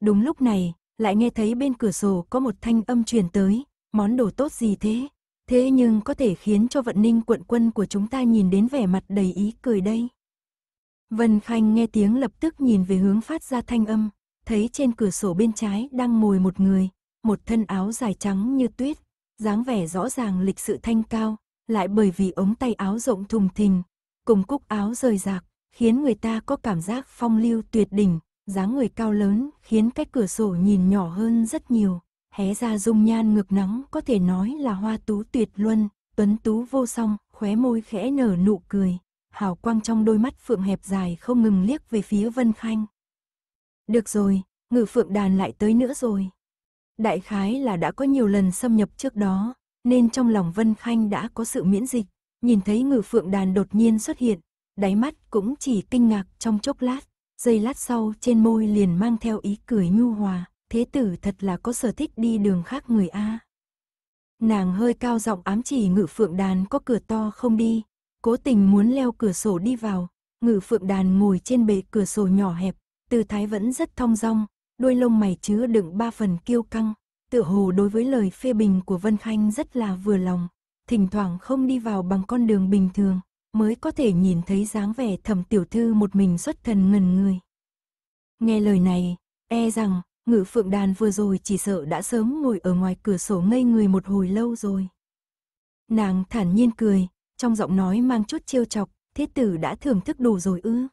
Speaker 1: Đúng lúc này, lại nghe thấy bên cửa sổ có một thanh âm truyền tới, món đồ tốt gì thế? Thế nhưng có thể khiến cho vận ninh quận quân của chúng ta nhìn đến vẻ mặt đầy ý cười đây. Vân Khanh nghe tiếng lập tức nhìn về hướng phát ra thanh âm, thấy trên cửa sổ bên trái đang ngồi một người, một thân áo dài trắng như tuyết, dáng vẻ rõ ràng lịch sự thanh cao, lại bởi vì ống tay áo rộng thùng thình, cùng cúc áo rời rạc, khiến người ta có cảm giác phong lưu tuyệt đỉnh, dáng người cao lớn khiến cái cửa sổ nhìn nhỏ hơn rất nhiều, hé ra dung nhan ngược nắng có thể nói là hoa tú tuyệt luân, tuấn tú vô song, khóe môi khẽ nở nụ cười, hào quang trong đôi mắt phượng hẹp dài không ngừng liếc về phía Vân Khanh. Được rồi, ngự phượng đàn lại tới nữa rồi. Đại khái là đã có nhiều lần xâm nhập trước đó, nên trong lòng Vân Khanh đã có sự miễn dịch, nhìn thấy ngự phượng đàn đột nhiên xuất hiện, đáy mắt cũng chỉ kinh ngạc trong chốc lát, giây lát sau trên môi liền mang theo ý cười nhu hòa thế tử thật là có sở thích đi đường khác người A. Nàng hơi cao giọng ám chỉ ngự phượng đàn có cửa to không đi, cố tình muốn leo cửa sổ đi vào, ngự phượng đàn ngồi trên bệ cửa sổ nhỏ hẹp, tư thái vẫn rất thong dong, đôi lông mày chứa đựng ba phần kiêu căng, tựa hồ đối với lời phê bình của Vân Khanh rất là vừa lòng, thỉnh thoảng không đi vào bằng con đường bình thường, mới có thể nhìn thấy dáng vẻ thẩm tiểu thư một mình xuất thần ngần người. Nghe lời này, e rằng, ngự phượng đàn vừa rồi chỉ sợ đã sớm ngồi ở ngoài cửa sổ ngây người một hồi lâu rồi. Nàng thản nhiên cười, trong giọng nói mang chút trêu chọc, thiết tử đã thưởng thức đủ rồi ư.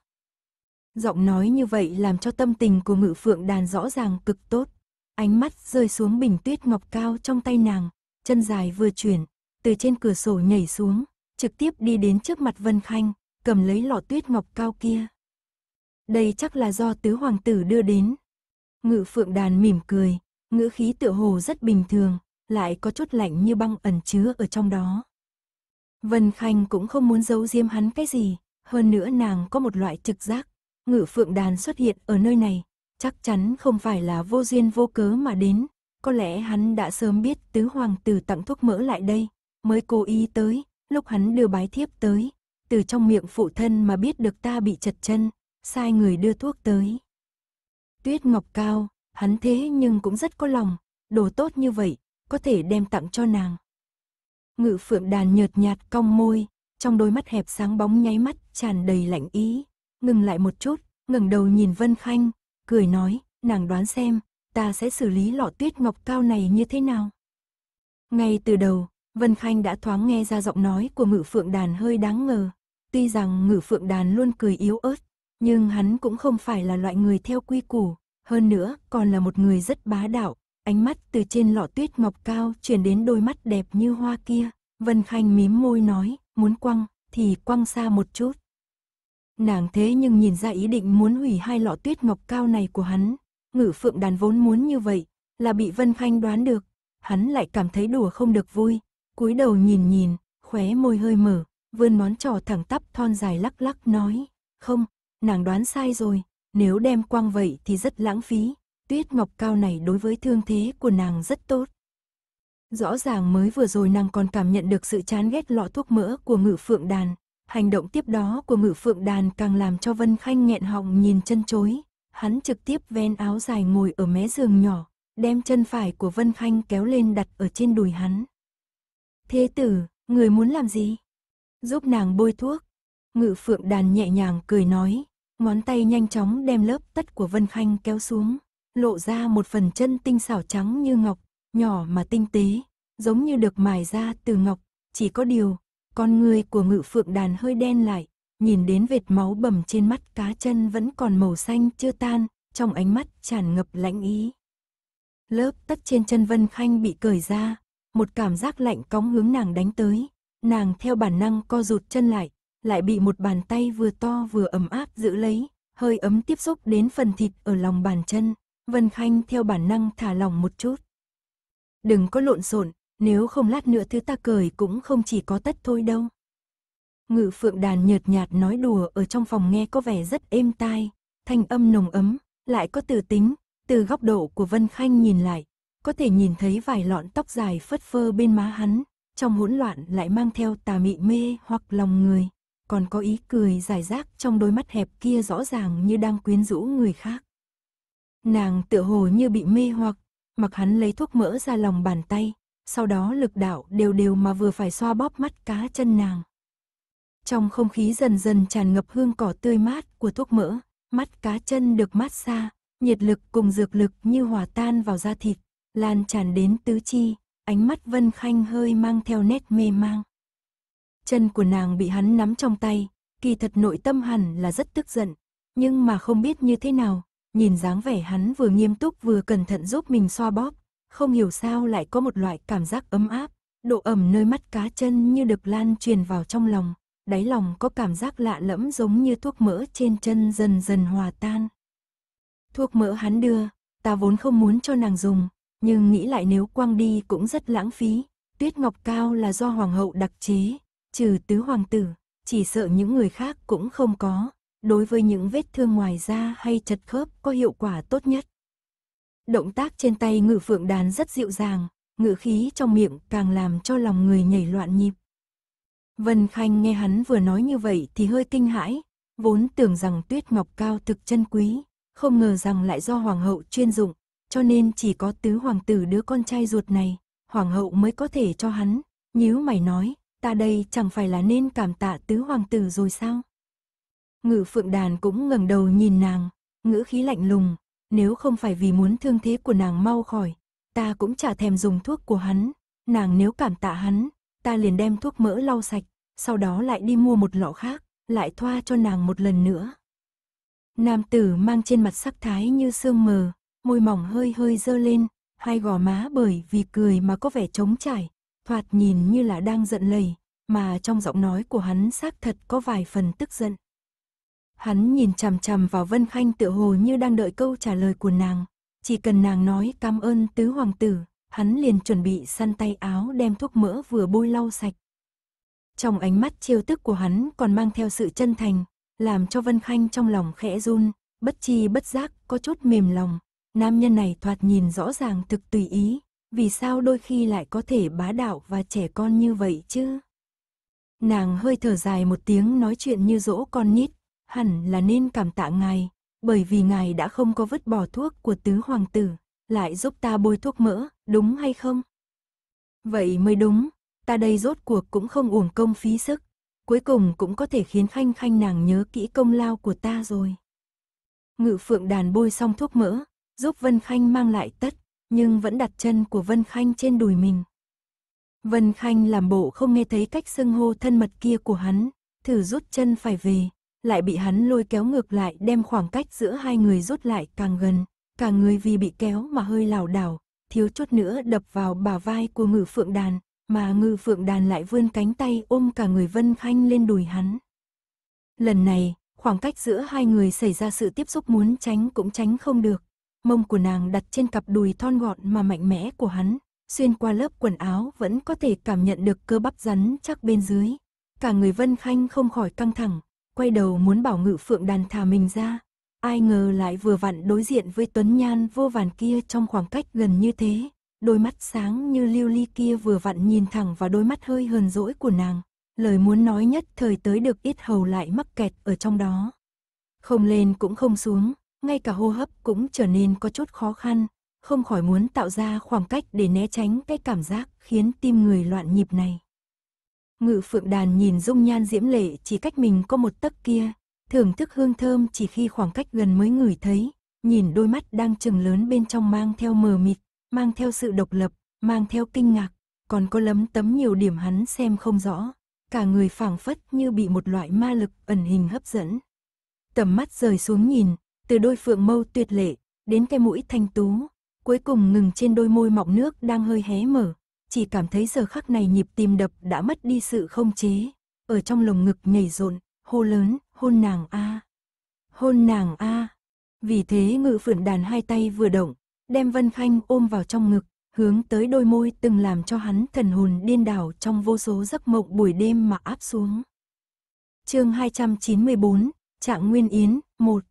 Speaker 1: Giọng nói như vậy làm cho tâm tình của ngự phượng đàn rõ ràng cực tốt. Ánh mắt rơi xuống bình tuyết ngọc cao trong tay nàng, chân dài vừa chuyển, từ trên cửa sổ nhảy xuống, trực tiếp đi đến trước mặt Vân Khanh, cầm lấy lọ tuyết ngọc cao kia. Đây chắc là do tứ hoàng tử đưa đến, Ngự phượng đàn mỉm cười, ngữ khí tựa hồ rất bình thường, lại có chút lạnh như băng ẩn chứa ở trong đó. Vân Khanh cũng không muốn giấu diêm hắn cái gì, hơn nữa nàng có một loại trực giác, ngự phượng đàn xuất hiện ở nơi này, chắc chắn không phải là vô duyên vô cớ mà đến, có lẽ hắn đã sớm biết tứ hoàng tử tặng thuốc mỡ lại đây, mới cố ý tới, lúc hắn đưa bái thiếp tới, từ trong miệng phụ thân mà biết được ta bị chật chân, sai người đưa thuốc tới. Tuyết Ngọc Cao, hắn thế nhưng cũng rất có lòng, đồ tốt như vậy, có thể đem tặng cho nàng. Ngự phượng đàn nhợt nhạt cong môi, trong đôi mắt hẹp sáng bóng nháy mắt tràn đầy lạnh ý, ngừng lại một chút, ngẩng đầu nhìn Vân Khanh, cười nói, nàng đoán xem, ta sẽ xử lý lọ tuyết ngọc cao này như thế nào. Ngay từ đầu, Vân Khanh đã thoáng nghe ra giọng nói của ngự phượng đàn hơi đáng ngờ. Tuy rằng ngự phượng đàn luôn cười yếu ớt, nhưng hắn cũng không phải là loại người theo quy củ, hơn nữa còn là một người rất bá đạo. Ánh mắt từ trên lọ tuyết mọc cao chuyển đến đôi mắt đẹp như hoa kia, Vân Khanh mím môi nói, muốn quăng, thì quăng xa một chút. Nàng thế nhưng nhìn ra ý định muốn hủy hai lọ tuyết mọc cao này của hắn, ngự phượng đàn vốn muốn như vậy, là bị Vân Khanh đoán được, hắn lại cảm thấy đùa không được vui, cúi đầu nhìn nhìn, khóe môi hơi mở, vươn món trò thẳng tắp thon dài lắc lắc nói, không, nàng đoán sai rồi, nếu đem quang vậy thì rất lãng phí, tuyết ngọc cao này đối với thương thế của nàng rất tốt. Rõ ràng mới vừa rồi nàng còn cảm nhận được sự chán ghét lọ thuốc mỡ của ngự phượng đàn. Hành động tiếp đó của ngự phượng đàn càng làm cho Vân Khanh nghẹn họng nhìn chân chối. Hắn trực tiếp ven áo dài ngồi ở mé giường nhỏ, đem chân phải của Vân Khanh kéo lên đặt ở trên đùi hắn. Thế tử, người muốn làm gì? Giúp nàng bôi thuốc. Ngự phượng đàn nhẹ nhàng cười nói, Ngón tay nhanh chóng đem lớp tất của Vân Khanh kéo xuống, lộ ra một phần chân tinh xảo trắng như ngọc, nhỏ mà tinh tế, giống như được mài ra từ ngọc, chỉ có điều, con người của ngự phượng đàn hơi đen lại, nhìn đến vệt máu bầm trên mắt cá chân vẫn còn màu xanh chưa tan, trong ánh mắt tràn ngập lạnh ý. Lớp tất trên chân Vân Khanh bị cởi ra, một cảm giác lạnh cóng hướng nàng đánh tới, nàng theo bản năng co rụt chân lại, lại bị một bàn tay vừa to vừa ấm áp giữ lấy, hơi ấm tiếp xúc đến phần thịt ở lòng bàn chân, Vân Khanh theo bản năng thả lòng một chút. Đừng có lộn xộn, nếu không lát nữa thứ ta cười cũng không chỉ có tất thôi đâu. Ngự phượng đàn nhợt nhạt nói đùa ở trong phòng nghe có vẻ rất êm tai, thanh âm nồng ấm, lại có từ tính, từ góc độ của Vân Khanh nhìn lại, có thể nhìn thấy vài lọn tóc dài phất phơ bên má hắn, trong hỗn loạn lại mang theo tà mị mê hoặc lòng người còn có ý cười giải rác trong đôi mắt hẹp kia rõ ràng như đang quyến rũ người khác. Nàng tựa hồ như bị mê hoặc, mặc hắn lấy thuốc mỡ ra lòng bàn tay, sau đó lực đạo đều đều mà vừa phải xoa bóp mắt cá chân nàng. Trong không khí dần dần tràn ngập hương cỏ tươi mát của thuốc mỡ, mắt cá chân được mát xa, nhiệt lực cùng dược lực như hòa tan vào da thịt, lan tràn đến tứ chi, ánh mắt Vân Khanh hơi mang theo nét mê mang. Chân của nàng bị hắn nắm trong tay, kỳ thật nội tâm hẳn là rất tức giận, nhưng mà không biết như thế nào, nhìn dáng vẻ hắn vừa nghiêm túc vừa cẩn thận giúp mình xoa bóp, không hiểu sao lại có một loại cảm giác ấm áp, độ ẩm nơi mắt cá chân như được lan truyền vào trong lòng, đáy lòng có cảm giác lạ lẫm giống như thuốc mỡ trên chân dần dần hòa tan. Thuốc mỡ hắn đưa, ta vốn không muốn cho nàng dùng, nhưng nghĩ lại nếu quang đi cũng rất lãng phí, tuyết ngọc cao là do hoàng hậu đặc chế, trừ tứ hoàng tử, chỉ sợ những người khác cũng không có, đối với những vết thương ngoài da hay chật khớp có hiệu quả tốt nhất. Động tác trên tay ngự phượng đàn rất dịu dàng, ngự khí trong miệng càng làm cho lòng người nhảy loạn nhịp. Vân Khanh nghe hắn vừa nói như vậy thì hơi kinh hãi, vốn tưởng rằng tuyết ngọc cao thực chân quý, không ngờ rằng lại do hoàng hậu chuyên dụng, cho nên chỉ có tứ hoàng tử đứa con trai ruột này, hoàng hậu mới có thể cho hắn, nhíu mày nói, ta đây chẳng phải là nên cảm tạ tứ hoàng tử rồi sao? Ngự phượng đàn cũng ngẩng đầu nhìn nàng, ngữ khí lạnh lùng, nếu không phải vì muốn thương thế của nàng mau khỏi, ta cũng chả thèm dùng thuốc của hắn, nàng nếu cảm tạ hắn, ta liền đem thuốc mỡ lau sạch, sau đó lại đi mua một lọ khác, lại thoa cho nàng một lần nữa. Nam tử mang trên mặt sắc thái như sương mờ, môi mỏng hơi hơi dơ lên, hai gò má bởi vì cười mà có vẻ trống trải, thoạt nhìn như là đang giận lầy, mà trong giọng nói của hắn xác thật có vài phần tức giận. Hắn nhìn chằm chằm vào Vân Khanh tựa hồ như đang đợi câu trả lời của nàng, chỉ cần nàng nói cảm ơn tứ hoàng tử, hắn liền chuẩn bị săn tay áo đem thuốc mỡ vừa bôi lau sạch. Trong ánh mắt chiêu tức của hắn còn mang theo sự chân thành, làm cho Vân Khanh trong lòng khẽ run, bất chi bất giác, có chút mềm lòng. Nam nhân này thoạt nhìn rõ ràng thực tùy ý, vì sao đôi khi lại có thể bá đạo và trẻ con như vậy chứ? Nàng hơi thở dài một tiếng nói chuyện như dỗ con nít, hẳn là nên cảm tạ ngài, bởi vì ngài đã không có vứt bỏ thuốc của tứ hoàng tử, lại giúp ta bôi thuốc mỡ, đúng hay không? Vậy mới đúng, ta đây rốt cuộc cũng không uổng công phí sức, cuối cùng cũng có thể khiến khanh khanh nàng nhớ kỹ công lao của ta rồi. Ngự phượng đàn bôi xong thuốc mỡ, giúp Vân Khanh mang lại tất nhưng vẫn đặt chân của Vân Khanh trên đùi mình. Vân Khanh làm bộ không nghe thấy cách xưng hô thân mật kia của hắn, thử rút chân phải về, lại bị hắn lôi kéo ngược lại đem khoảng cách giữa hai người rút lại càng gần, cả người vì bị kéo mà hơi lảo đảo, thiếu chút nữa đập vào bả vai của ngự phượng đàn, mà ngự phượng đàn lại vươn cánh tay ôm cả người Vân Khanh lên đùi hắn. Lần này, khoảng cách giữa hai người xảy ra sự tiếp xúc muốn tránh cũng tránh không được, mông của nàng đặt trên cặp đùi thon gọn mà mạnh mẽ của hắn, xuyên qua lớp quần áo vẫn có thể cảm nhận được cơ bắp rắn chắc bên dưới. Cả người Vân Khanh không khỏi căng thẳng, quay đầu muốn bảo ngự phượng đàn thả mình ra. Ai ngờ lại vừa vặn đối diện với Tuấn Nhan vô vàn kia trong khoảng cách gần như thế. Đôi mắt sáng như lưu ly kia vừa vặn nhìn thẳng vào đôi mắt hơi hờn dỗi của nàng. Lời muốn nói nhất thời tới được ít hầu lại mắc kẹt ở trong đó. Không lên cũng không xuống, ngay cả hô hấp cũng trở nên có chút khó khăn, không khỏi muốn tạo ra khoảng cách để né tránh cái cảm giác khiến tim người loạn nhịp này. Ngự phượng đàn nhìn dung nhan diễm lệ chỉ cách mình có một tấc kia, thưởng thức hương thơm chỉ khi khoảng cách gần mới ngửi thấy, nhìn đôi mắt đang trừng lớn bên trong mang theo mờ mịt, mang theo sự độc lập, mang theo kinh ngạc, còn có lấm tấm nhiều điểm hắn xem không rõ, cả người phảng phất như bị một loại ma lực ẩn hình hấp dẫn. Tầm mắt rời xuống nhìn, từ đôi phượng mâu tuyệt lệ, đến cái mũi thanh tú, cuối cùng ngừng trên đôi môi mọng nước đang hơi hé mở, chỉ cảm thấy giờ khắc này nhịp tim đập đã mất đi sự không chế, ở trong lồng ngực nhảy rộn, hô lớn, hôn nàng a. Hôn nàng a. Vì thế ngự phượng đàn hai tay vừa động, đem Vân Khanh ôm vào trong ngực, hướng tới đôi môi từng làm cho hắn thần hồn điên đảo trong vô số giấc mộng buổi đêm mà áp xuống. Chương 294, Trạng Nguyên Yến, 1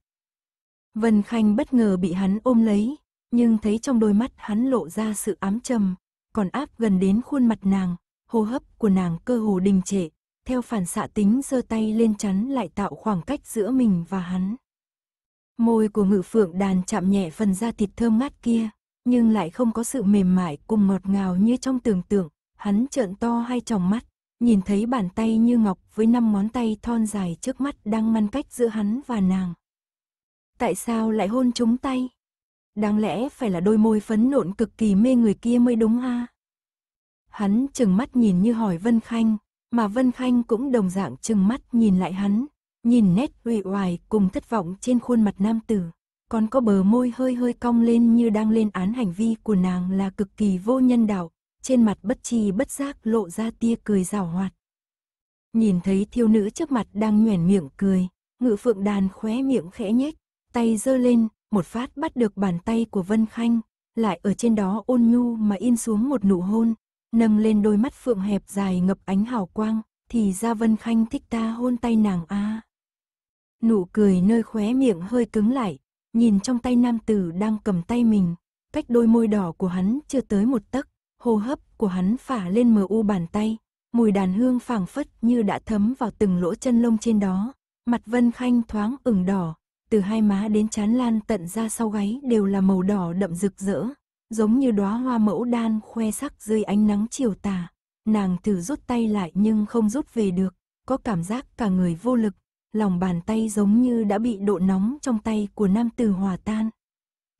Speaker 1: Vân Khanh bất ngờ bị hắn ôm lấy, nhưng thấy trong đôi mắt hắn lộ ra sự ám trầm, còn áp gần đến khuôn mặt nàng, hô hấp của nàng cơ hồ đình trệ, theo phản xạ tính giơ tay lên chắn lại tạo khoảng cách giữa mình và hắn. Môi của ngự phượng đàn chạm nhẹ phần da thịt thơm mát kia, nhưng lại không có sự mềm mại cùng ngọt ngào như trong tưởng tượng, hắn trợn to hai tròng mắt, nhìn thấy bàn tay như ngọc với năm ngón tay thon dài trước mắt đang ngăn cách giữa hắn và nàng. Tại sao lại hôn chúng tay? Đáng lẽ phải là đôi môi phấn nộn cực kỳ mê người kia mới đúng a Hắn chừng mắt nhìn như hỏi Vân Khanh, mà Vân Khanh cũng đồng dạng chừng mắt nhìn lại hắn, nhìn nét uể hoài cùng thất vọng trên khuôn mặt nam tử, còn có bờ môi hơi hơi cong lên như đang lên án hành vi của nàng là cực kỳ vô nhân đạo, trên mặt bất tri bất giác lộ ra tia cười rào hoạt. Nhìn thấy thiếu nữ trước mặt đang nhoẻn miệng cười, ngự phượng đàn khóe miệng khẽ nhếch, tay giơ lên, một phát bắt được bàn tay của Vân Khanh, lại ở trên đó ôn nhu mà in xuống một nụ hôn, nâng lên đôi mắt phượng hẹp dài ngập ánh hào quang, thì ra Vân Khanh thích ta hôn tay nàng a. Nụ cười nơi khóe miệng hơi cứng lại, nhìn trong tay nam tử đang cầm tay mình, cách đôi môi đỏ của hắn chưa tới một tấc, hô hấp của hắn phả lên mờ u bàn tay, mùi đàn hương phảng phất như đã thấm vào từng lỗ chân lông trên đó, mặt Vân Khanh thoáng ửng đỏ, từ hai má đến chán lan tận ra sau gáy đều là màu đỏ đậm rực rỡ, giống như đóa hoa mẫu đan khoe sắc dưới ánh nắng chiều tà. Nàng thử rút tay lại nhưng không rút về được, có cảm giác cả người vô lực, lòng bàn tay giống như đã bị độ nóng trong tay của nam tử hòa tan.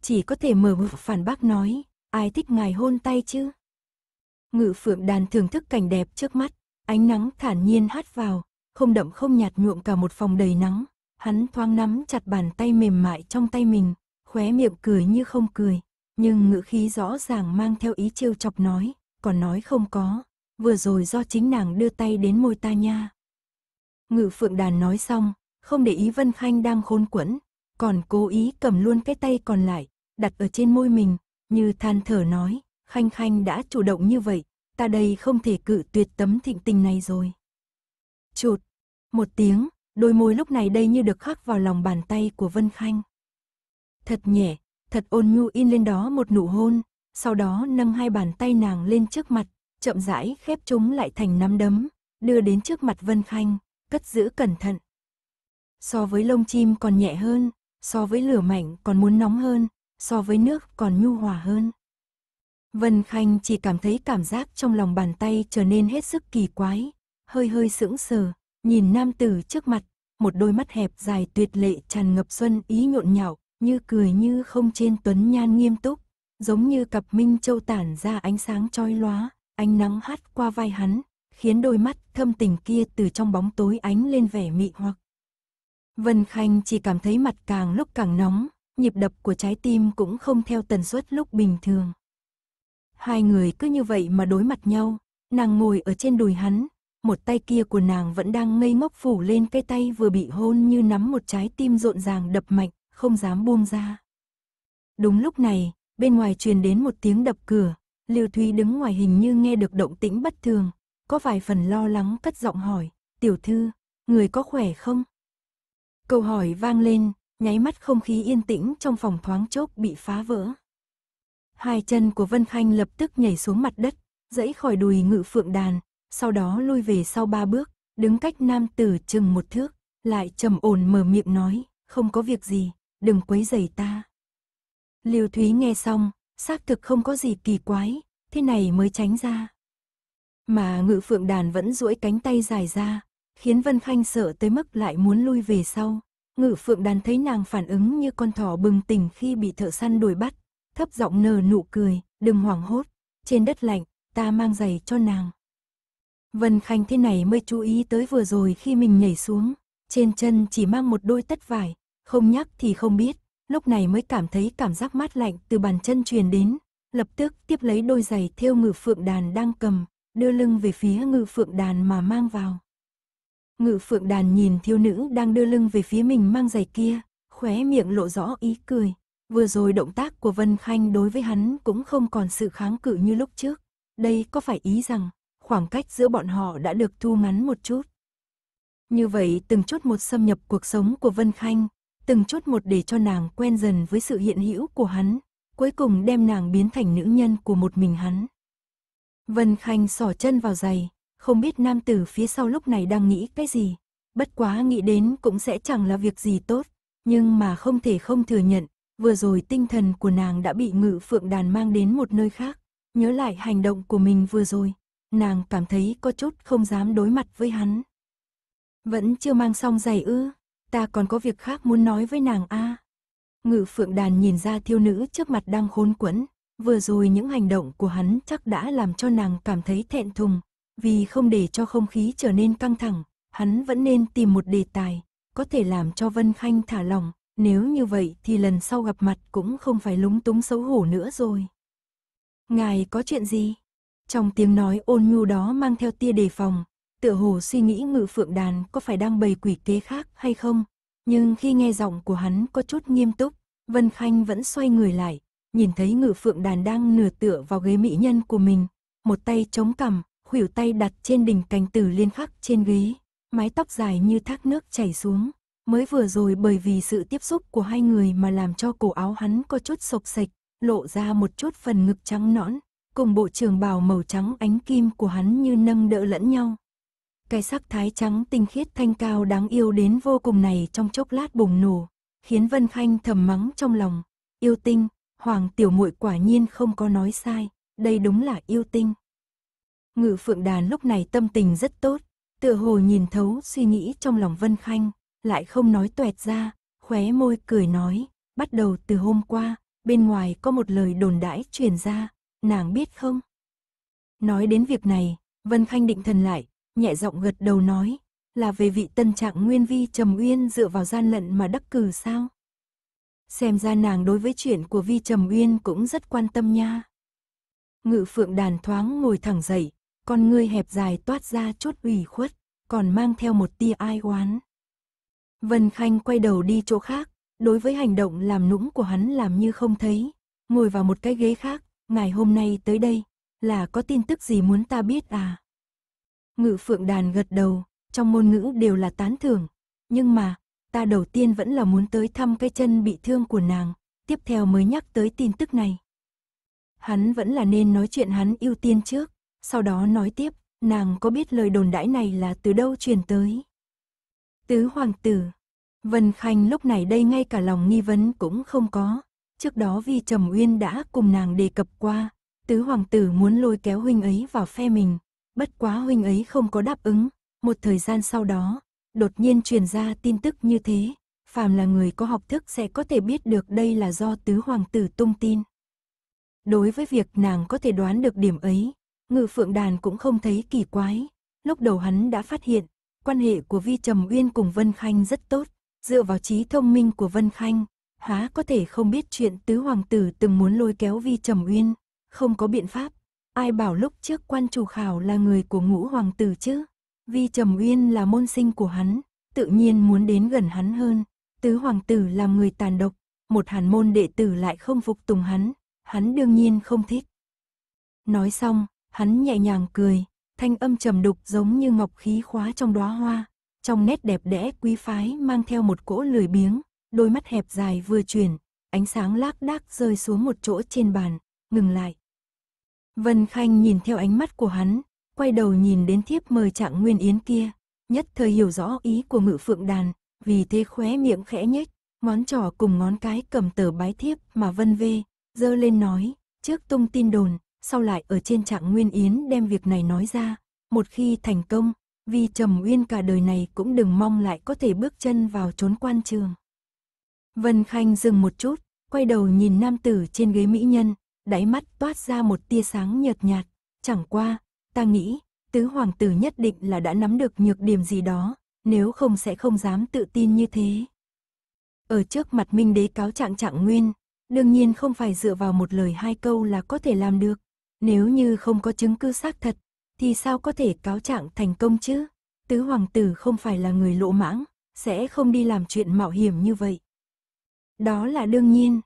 Speaker 1: Chỉ có thể mở mực phản bác nói, ai thích ngài hôn tay chứ? Ngự phượng đàn thưởng thức cảnh đẹp trước mắt, ánh nắng thản nhiên hát vào, không đậm không nhạt nhuộm cả một phòng đầy nắng, hắn thoáng nắm chặt bàn tay mềm mại trong tay mình, khóe miệng cười như không cười, nhưng ngữ khí rõ ràng mang theo ý trêu chọc nói, còn nói không có, vừa rồi do chính nàng đưa tay đến môi ta nha. Ngự phượng đàn nói xong, không để ý Vân Khanh đang khôn quẫn, còn cố ý cầm luôn cái tay còn lại, đặt ở trên môi mình, như than thở nói, Khanh Khanh đã chủ động như vậy, ta đây không thể cự tuyệt tấm thịnh tình này rồi. Chụt, một tiếng, Đôi môi lúc này đây như được khắc vào lòng bàn tay của Vân Khanh. Thật nhẹ, thật ôn nhu in lên đó một nụ hôn, sau đó nâng hai bàn tay nàng lên trước mặt, chậm rãi khép chúng lại thành nắm đấm, đưa đến trước mặt Vân Khanh, cất giữ cẩn thận. So với lông chim còn nhẹ hơn, so với lửa mạnh còn muốn nóng hơn, so với nước còn nhu hòa hơn. Vân Khanh chỉ cảm thấy cảm giác trong lòng bàn tay trở nên hết sức kỳ quái, hơi hơi sững sờ, Nhìn nam tử trước mặt, một đôi mắt hẹp dài tuyệt lệ tràn ngập xuân ý nhộn nhạo, như cười như không trên tuấn nhan nghiêm túc, giống như cặp minh châu tản ra ánh sáng chói lóa, ánh nắng hắt qua vai hắn, khiến đôi mắt thâm tình kia từ trong bóng tối ánh lên vẻ mị hoặc. Vân Khanh chỉ cảm thấy mặt càng lúc càng nóng, nhịp đập của trái tim cũng không theo tần suất lúc bình thường. Hai người cứ như vậy mà đối mặt nhau, nàng ngồi ở trên đùi hắn, một tay kia của nàng vẫn đang ngây ngốc phủ lên cái tay vừa bị hôn như nắm một trái tim rộn ràng đập mạnh, không dám buông ra. Đúng lúc này, bên ngoài truyền đến một tiếng đập cửa, Liêu Thúy đứng ngoài hình như nghe được động tĩnh bất thường, có vài phần lo lắng cất giọng hỏi, tiểu thư, người có khỏe không? Câu hỏi vang lên, nháy mắt không khí yên tĩnh trong phòng thoáng chốc bị phá vỡ. Hai chân của Vân Khanh lập tức nhảy xuống mặt đất, dẫy khỏi đùi ngự phượng đàn, sau đó lui về sau ba bước, đứng cách nam tử chừng một thước, lại trầm ổn mở miệng nói, không có việc gì, đừng quấy rầy ta. Liêu Thúy nghe xong, xác thực không có gì kỳ quái, thế này mới tránh ra. Mà ngự phượng đàn vẫn duỗi cánh tay dài ra, khiến Vân Khanh sợ tới mức lại muốn lui về sau. Ngự phượng đàn thấy nàng phản ứng như con thỏ bừng tỉnh khi bị thợ săn đuổi bắt, thấp giọng nở nụ cười, đừng hoảng hốt, trên đất lạnh, ta mang giày cho nàng. Vân Khanh thế này mới chú ý tới vừa rồi khi mình nhảy xuống, trên chân chỉ mang một đôi tất vải, không nhắc thì không biết, lúc này mới cảm thấy cảm giác mát lạnh từ bàn chân truyền đến, lập tức tiếp lấy đôi giày theo ngự phượng đàn đang cầm, đưa lưng về phía ngự phượng đàn mà mang vào. Ngự phượng đàn nhìn thiếu nữ đang đưa lưng về phía mình mang giày kia, khóe miệng lộ rõ ý cười. Vừa rồi động tác của Vân Khanh đối với hắn cũng không còn sự kháng cự như lúc trước. Đây có phải ý rằng khoảng cách giữa bọn họ đã được thu ngắn một chút. Như vậy từng chút một xâm nhập cuộc sống của Vân Khanh, từng chút một để cho nàng quen dần với sự hiện hữu của hắn, cuối cùng đem nàng biến thành nữ nhân của một mình hắn. Vân Khanh sỏ chân vào giày, không biết nam tử phía sau lúc này đang nghĩ cái gì, bất quá nghĩ đến cũng sẽ chẳng là việc gì tốt, nhưng mà không thể không thừa nhận, vừa rồi tinh thần của nàng đã bị ngự phượng đàn mang đến một nơi khác, nhớ lại hành động của mình vừa rồi, nàng cảm thấy có chút không dám đối mặt với hắn. Vẫn chưa mang xong giày ư, ta còn có việc khác muốn nói với nàng a. Ngự phượng đàn nhìn ra thiêu nữ trước mặt đang khốn quẫn, vừa rồi những hành động của hắn chắc đã làm cho nàng cảm thấy thẹn thùng, vì không để cho không khí trở nên căng thẳng, hắn vẫn nên tìm một đề tài, có thể làm cho Vân Khanh thả lòng, nếu như vậy thì lần sau gặp mặt cũng không phải lúng túng xấu hổ nữa rồi. Ngài có chuyện gì? Trong tiếng nói ôn nhu đó mang theo tia đề phòng, tựa hồ suy nghĩ ngự phượng đàn có phải đang bày quỷ kế khác hay không. Nhưng khi nghe giọng của hắn có chút nghiêm túc, Vân Khanh vẫn xoay người lại, nhìn thấy ngự phượng đàn đang nửa tựa vào ghế mỹ nhân của mình, một tay chống cằm, khuỷu tay đặt trên đỉnh cành tử liên khắc trên ghế, mái tóc dài như thác nước chảy xuống. Mới vừa rồi bởi vì sự tiếp xúc của hai người mà làm cho cổ áo hắn có chút sộc sạch, lộ ra một chút phần ngực trắng nõn, cùng bộ trường bào màu trắng ánh kim của hắn như nâng đỡ lẫn nhau. Cái sắc thái trắng tinh khiết thanh cao đáng yêu đến vô cùng này trong chốc lát bùng nổ, khiến Vân Khanh thầm mắng trong lòng, yêu tinh, Hoàng tiểu muội quả nhiên không có nói sai, đây đúng là yêu tinh. Ngự Phượng Đàn lúc này tâm tình rất tốt, tựa hồ nhìn thấu suy nghĩ trong lòng Vân Khanh, lại không nói tuẹt ra, khóe môi cười nói, bắt đầu từ hôm qua, bên ngoài có một lời đồn đãi truyền ra, nàng biết không? Nói đến việc này, Vân Khanh định thần lại, nhẹ giọng gật đầu nói, là về vị tân trạng nguyên vi Trầm Uyên dựa vào gian lận mà đắc cử sao? Xem ra nàng đối với chuyện của vi Trầm Uyên cũng rất quan tâm nha. Ngự phượng đàn thoáng ngồi thẳng dậy, con ngươi hẹp dài toát ra chút ủy khuất, còn mang theo một tia ai oán. Vân Khanh quay đầu đi chỗ khác, đối với hành động làm nũng của hắn làm như không thấy, ngồi vào một cái ghế khác, ngài hôm nay tới đây, là có tin tức gì muốn ta biết à? Ngự phượng đàn gật đầu, trong ngôn ngữ đều là tán thưởng, nhưng mà, ta đầu tiên vẫn là muốn tới thăm cái chân bị thương của nàng, tiếp theo mới nhắc tới tin tức này. Hắn vẫn là nên nói chuyện hắn ưu tiên trước, sau đó nói tiếp, nàng có biết lời đồn đãi này là từ đâu truyền tới? Tứ hoàng tử, Vân Khanh lúc này đây ngay cả lòng nghi vấn cũng không có, Trước đó vì Trầm Uyên đã cùng nàng đề cập qua, tứ hoàng tử muốn lôi kéo huynh ấy vào phe mình, bất quá huynh ấy không có đáp ứng. Một thời gian sau đó, đột nhiên truyền ra tin tức như thế, phàm là người có học thức sẽ có thể biết được đây là do tứ hoàng tử tung tin. Đối với việc nàng có thể đoán được điểm ấy, ngự phượng đàn cũng không thấy kỳ quái. Lúc đầu hắn đã phát hiện, quan hệ của Vi Trầm Uyên cùng Vân Khanh rất tốt. Dựa vào trí thông minh của Vân Khanh, há có thể không biết chuyện tứ hoàng tử từng muốn lôi kéo vi trầm uyên, không có biện pháp. Ai bảo lúc trước quan chủ khảo là người của ngũ hoàng tử chứ? Vi trầm uyên là môn sinh của hắn, tự nhiên muốn đến gần hắn hơn. Tứ hoàng tử làm người tàn độc, một hàn môn đệ tử lại không phục tùng hắn, hắn đương nhiên không thích. Nói xong, hắn nhẹ nhàng cười, thanh âm trầm đục giống như ngọc khí khóa trong đóa hoa, trong nét đẹp đẽ quý phái mang theo một cỗ lười biếng, đôi mắt hẹp dài vừa chuyển, ánh sáng lác đác rơi xuống một chỗ trên bàn, ngừng lại. Vân Khanh nhìn theo ánh mắt của hắn, quay đầu nhìn đến thiếp mời trạng nguyên yến kia, nhất thời hiểu rõ ý của ngự phượng đàn, vì thế khóe miệng khẽ nhếch, ngón trỏ cùng ngón cái cầm tờ bái thiếp mà vân vê, dơ lên nói, trước tung tin đồn, sau lại ở trên trạng nguyên yến đem việc này nói ra, một khi thành công, vì trầm uyên cả đời này cũng đừng mong lại có thể bước chân vào trốn quan trường. Vân Khanh dừng một chút, quay đầu nhìn nam tử trên ghế mỹ nhân, đáy mắt toát ra một tia sáng nhợt nhạt. Chẳng qua, ta nghĩ, tứ hoàng tử nhất định là đã nắm được nhược điểm gì đó, nếu không sẽ không dám tự tin như thế. Ở trước mặt Minh đế cáo trạng trạng nguyên, đương nhiên không phải dựa vào một lời hai câu là có thể làm được. Nếu như không có chứng cứ xác thật, thì sao có thể cáo trạng thành công chứ? Tứ hoàng tử không phải là người lỗ mãng, sẽ không đi làm chuyện mạo hiểm như vậy. Đó là đương nhiên.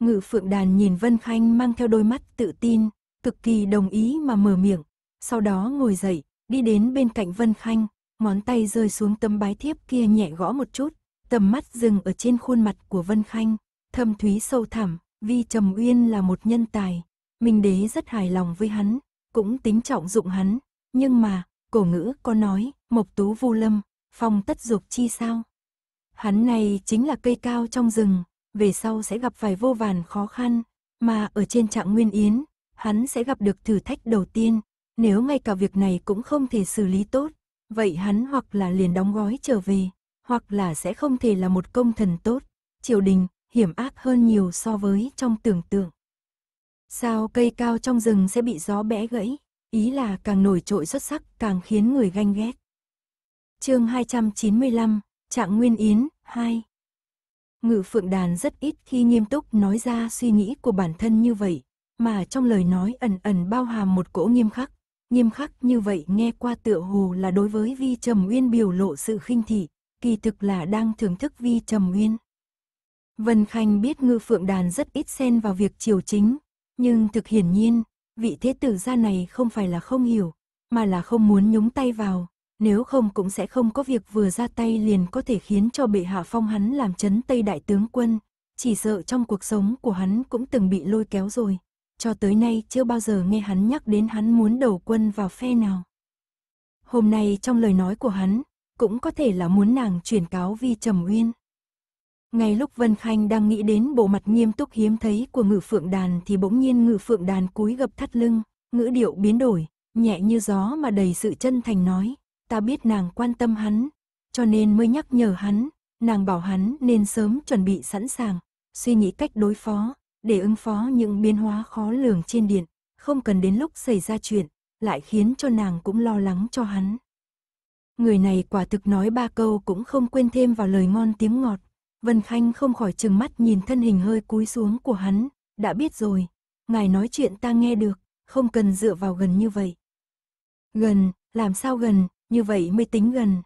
Speaker 1: Ngự phượng đàn nhìn Vân Khanh mang theo đôi mắt tự tin, cực kỳ đồng ý mà mở miệng. Sau đó ngồi dậy, đi đến bên cạnh Vân Khanh, ngón tay rơi xuống tấm bái thiếp kia nhẹ gõ một chút, tầm mắt dừng ở trên khuôn mặt của Vân Khanh, thâm thúy sâu thẳm, Vi Trầm Uyên là một nhân tài, Minh Đế rất hài lòng với hắn, cũng tính trọng dụng hắn, nhưng mà, cổ ngữ có nói, Mộc Tú Vu Lâm, phong tất dục chi sao? Hắn này chính là cây cao trong rừng, về sau sẽ gặp phải vô vàn khó khăn, mà ở trên trạng nguyên yến, hắn sẽ gặp được thử thách đầu tiên, nếu ngay cả việc này cũng không thể xử lý tốt, vậy hắn hoặc là liền đóng gói trở về, hoặc là sẽ không thể là một công thần tốt, triều đình hiểm ác hơn nhiều so với trong tưởng tượng. Sao cây cao trong rừng sẽ bị gió bẽ gãy, ý là càng nổi trội xuất sắc càng khiến người ganh ghét. Chương 295, Trạng Nguyên Yến 2 Ngự Phượng Đàn rất ít khi nghiêm túc nói ra suy nghĩ của bản thân như vậy, mà trong lời nói ẩn ẩn bao hàm một cỗ nghiêm khắc. Nghiêm khắc như vậy nghe qua tựa hồ là đối với Vi Trầm Uyên biểu lộ sự khinh thị, kỳ thực là đang thưởng thức Vi Trầm Uyên. Vân Khanh biết Ngự Phượng Đàn rất ít xen vào việc triều chính, nhưng thực hiển nhiên, vị thế tử gia này không phải là không hiểu, mà là không muốn nhúng tay vào, nếu không cũng sẽ không có việc vừa ra tay liền có thể khiến cho bệ hạ phong hắn làm chấn tây đại tướng quân, chỉ sợ trong cuộc sống của hắn cũng từng bị lôi kéo rồi, cho tới nay chưa bao giờ nghe hắn nhắc đến hắn muốn đầu quân vào phe nào. Hôm nay trong lời nói của hắn, cũng có thể là muốn nàng chuyển cáo vi trầm uyên. Ngay lúc Vân Khanh đang nghĩ đến bộ mặt nghiêm túc hiếm thấy của ngự phượng đàn thì bỗng nhiên ngự phượng đàn cúi gập thắt lưng, ngữ điệu biến đổi, nhẹ như gió mà đầy sự chân thành nói, ta biết nàng quan tâm hắn, cho nên mới nhắc nhở hắn, nàng bảo hắn nên sớm chuẩn bị sẵn sàng, suy nghĩ cách đối phó, để ứng phó những biến hóa khó lường trên điện, không cần đến lúc xảy ra chuyện, lại khiến cho nàng cũng lo lắng cho hắn. Người này quả thực nói ba câu cũng không quên thêm vào lời ngon tiếng ngọt, Vân Khanh không khỏi chừng mắt nhìn thân hình hơi cúi xuống của hắn, đã biết rồi, ngài nói chuyện ta nghe được, không cần dựa vào gần như vậy. Gần, làm sao gần, như vậy mới tính gần.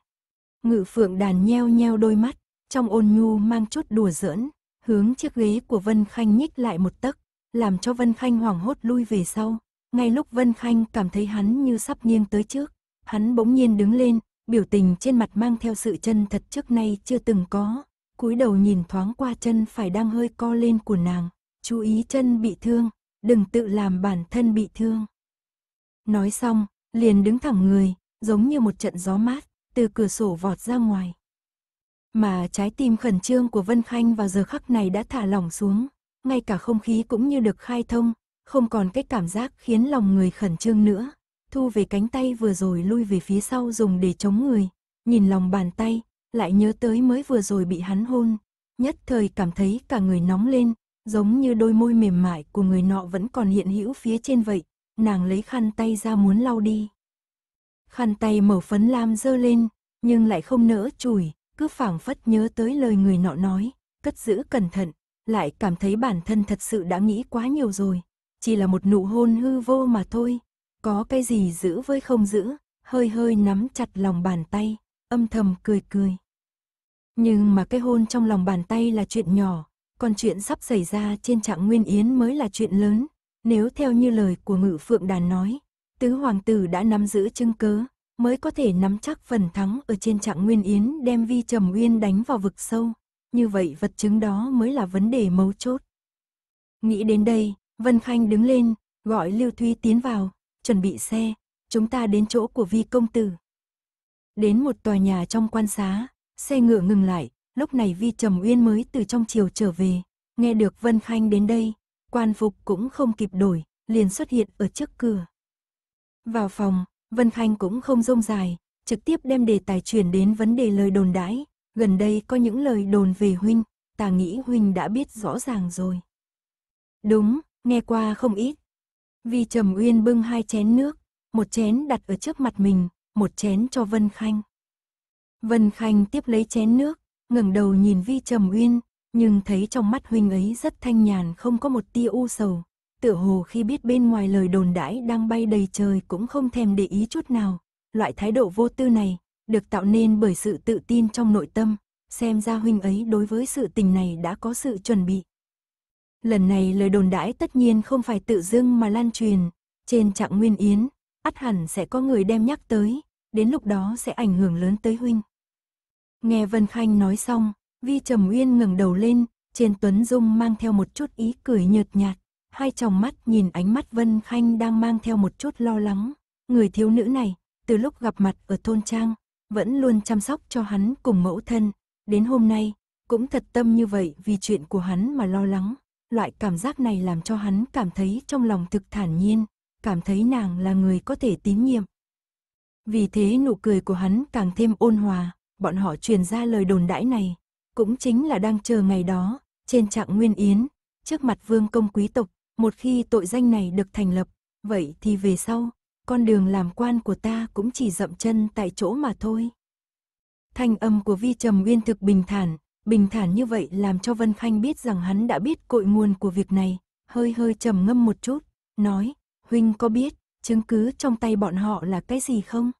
Speaker 1: Ngự phượng đàn nheo nheo đôi mắt, trong ôn nhu mang chút đùa giỡn, hướng chiếc ghế của Vân Khanh nhích lại một tấc, làm cho Vân Khanh hoảng hốt lui về sau. Ngay lúc Vân Khanh cảm thấy hắn như sắp nghiêng tới trước, hắn bỗng nhiên đứng lên, biểu tình trên mặt mang theo sự chân thật trước nay chưa từng có, cúi đầu nhìn thoáng qua chân phải đang hơi co lên của nàng, chú ý chân bị thương, đừng tự làm bản thân bị thương. Nói xong, liền đứng thẳng người, giống như một trận gió mát, từ cửa sổ vọt ra ngoài. Mà trái tim khẩn trương của Vân Khanh vào giờ khắc này đã thả lỏng xuống, ngay cả không khí cũng như được khai thông, không còn cái cảm giác khiến lòng người khẩn trương nữa. Thu về cánh tay vừa rồi lui về phía sau dùng để chống người, nhìn lòng bàn tay, lại nhớ tới mới vừa rồi bị hắn hôn, nhất thời cảm thấy cả người nóng lên, giống như đôi môi mềm mại của người nọ vẫn còn hiện hữu phía trên vậy, nàng lấy khăn tay ra muốn lau đi khăn tay mở phấn lam dơ lên, nhưng lại không nỡ chùi, cứ phảng phất nhớ tới lời người nọ nói, cất giữ cẩn thận, lại cảm thấy bản thân thật sự đã nghĩ quá nhiều rồi, chỉ là một nụ hôn hư vô mà thôi, có cái gì giữ với không giữ, hơi hơi nắm chặt lòng bàn tay, âm thầm cười cười. Nhưng mà cái hôn trong lòng bàn tay là chuyện nhỏ, còn chuyện sắp xảy ra trên trạng Nguyên Yến mới là chuyện lớn, nếu theo như lời của Ngự Phượng Đàn nói, tứ hoàng tử đã nắm giữ chứng cớ, mới có thể nắm chắc phần thắng ở trên trạng nguyên yến đem vi trầm uyên đánh vào vực sâu. Như vậy vật chứng đó mới là vấn đề mấu chốt. Nghĩ đến đây, Vân Khanh đứng lên, gọi Lưu Thuy tiến vào, chuẩn bị xe, chúng ta đến chỗ của vi công tử. Đến một tòa nhà trong quan xá, xe ngựa ngừng lại, lúc này vi trầm uyên mới từ trong chiều trở về, nghe được Vân Khanh đến đây, quan phục cũng không kịp đổi, liền xuất hiện ở trước cửa. Vào phòng, Vân Khanh cũng không rông dài, trực tiếp đem đề tài chuyển đến vấn đề lời đồn đãi. Gần đây có những lời đồn về Huynh, ta nghĩ Huynh đã biết rõ ràng rồi. Đúng, nghe qua không ít. Vì Trầm Uyên bưng hai chén nước, một chén đặt ở trước mặt mình, một chén cho Vân Khanh. Vân Khanh tiếp lấy chén nước, ngẩng đầu nhìn Vi Trầm Uyên, nhưng thấy trong mắt huynh ấy rất thanh nhàn không có một tia u sầu, tựa hồ khi biết bên ngoài lời đồn đãi đang bay đầy trời cũng không thèm để ý chút nào. Loại thái độ vô tư này, được tạo nên bởi sự tự tin trong nội tâm, xem ra huynh ấy đối với sự tình này đã có sự chuẩn bị. Lần này lời đồn đãi tất nhiên không phải tự dưng mà lan truyền, trên trạng nguyên yến, ắt hẳn sẽ có người đem nhắc tới, đến lúc đó sẽ ảnh hưởng lớn tới huynh. Nghe Vân Khanh nói xong, Vi Trầm Uyên ngẩng đầu lên, trên Tuấn Dung mang theo một chút ý cười nhợt nhạt hai tròng mắt nhìn ánh mắt Vân Khanh đang mang theo một chút lo lắng. Người thiếu nữ này, từ lúc gặp mặt ở thôn trang, vẫn luôn chăm sóc cho hắn cùng mẫu thân, đến hôm nay, cũng thật tâm như vậy vì chuyện của hắn mà lo lắng. Loại cảm giác này làm cho hắn cảm thấy trong lòng thực thản nhiên, cảm thấy nàng là người có thể tín nhiệm. Vì thế nụ cười của hắn càng thêm ôn hòa, bọn họ truyền ra lời đồn đãi này, cũng chính là đang chờ ngày đó, trên trạng nguyên yến, trước mặt vương công quý tộc, một khi tội danh này được thành lập, vậy thì về sau, con đường làm quan của ta cũng chỉ dậm chân tại chỗ mà thôi. Thanh âm của Vi Trầm Uyên thực bình thản, bình thản như vậy làm cho Vân Khanh biết rằng hắn đã biết cội nguồn của việc này, hơi hơi trầm ngâm một chút, nói, Huynh có biết, chứng cứ trong tay bọn họ là cái gì không?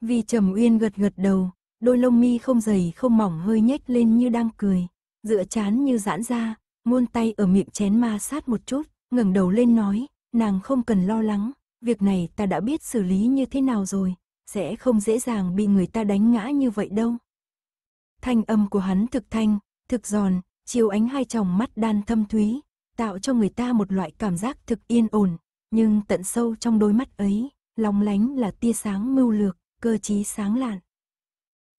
Speaker 1: Vi Trầm Uyên gật gật đầu, đôi lông mi không dày không mỏng hơi nhếch lên như đang cười, dựa chán như giãn ra, muôn tay ở miệng chén ma sát một chút, ngẩng đầu lên nói, nàng không cần lo lắng, việc này ta đã biết xử lý như thế nào rồi, sẽ không dễ dàng bị người ta đánh ngã như vậy đâu. Thanh âm của hắn thực thanh, thực giòn, chiếu ánh hai tròng mắt đan thâm thúy, tạo cho người ta một loại cảm giác thực yên ổn, nhưng tận sâu trong đôi mắt ấy, lóng lánh là tia sáng mưu lược, cơ trí sáng lạn.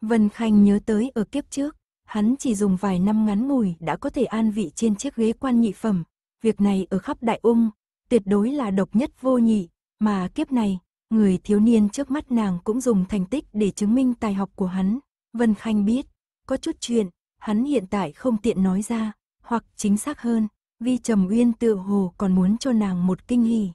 Speaker 1: Vân Khanh nhớ tới ở kiếp trước, hắn chỉ dùng vài năm ngắn ngủi đã có thể an vị trên chiếc ghế quan nhị phẩm. Việc này ở khắp đại ung, tuyệt đối là độc nhất vô nhị, mà kiếp này, người thiếu niên trước mắt nàng cũng dùng thành tích để chứng minh tài học của hắn. Vân Khanh biết, có chút chuyện, hắn hiện tại không tiện nói ra, hoặc chính xác hơn, vì Trầm Uyên tự hồ còn muốn cho nàng một kinh hỉ.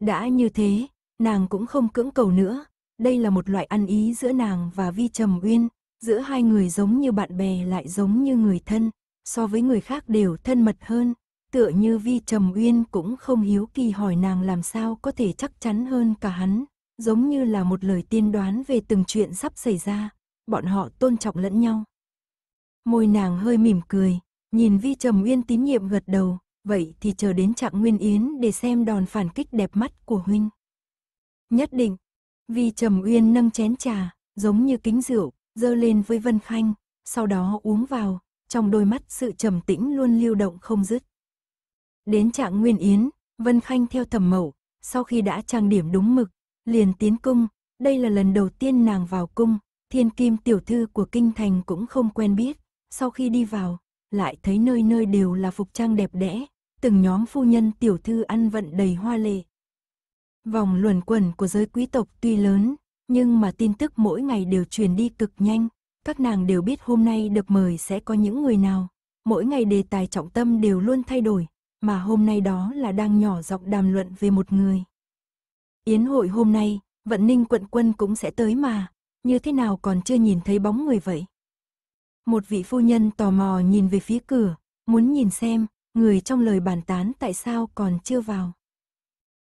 Speaker 1: Đã như thế, nàng cũng không cưỡng cầu nữa, đây là một loại ăn ý giữa nàng và Vi Trầm Uyên, giữa hai người giống như bạn bè lại giống như người thân, so với người khác đều thân mật hơn, tựa như Vi Trầm Uyên cũng không hiếu kỳ hỏi nàng làm sao có thể chắc chắn hơn cả hắn, giống như là một lời tiên đoán về từng chuyện sắp xảy ra, bọn họ tôn trọng lẫn nhau. Môi nàng hơi mỉm cười, nhìn Vi Trầm Uyên tín nhiệm gật đầu, vậy thì chờ đến trạng Nguyên Yến để xem đòn phản kích đẹp mắt của huynh. Nhất định, Vi Trầm Uyên nâng chén trà, giống như kính rượu, dơ lên với Vân Khanh, sau đó uống vào, trong đôi mắt sự trầm tĩnh luôn lưu động không dứt. Đến trạng Nguyên Yến, Vân Khanh theo thẩm mẫu, sau khi đã trang điểm đúng mực, liền tiến cung, đây là lần đầu tiên nàng vào cung, thiên kim tiểu thư của kinh thành cũng không quen biết, sau khi đi vào, lại thấy nơi nơi đều là phục trang đẹp đẽ, từng nhóm phu nhân tiểu thư ăn vận đầy hoa lệ. Vòng luẩn quẩn của giới quý tộc tuy lớn, nhưng mà tin tức mỗi ngày đều truyền đi cực nhanh, các nàng đều biết hôm nay được mời sẽ có những người nào. Mỗi ngày đề tài trọng tâm đều luôn thay đổi, mà hôm nay đó là đang nhỏ giọng đàm luận về một người. Yến hội hôm nay, Vận Ninh quận quân cũng sẽ tới mà, như thế nào còn chưa nhìn thấy bóng người vậy? Một vị phu nhân tò mò nhìn về phía cửa, muốn nhìn xem, người trong lời bàn tán tại sao còn chưa vào.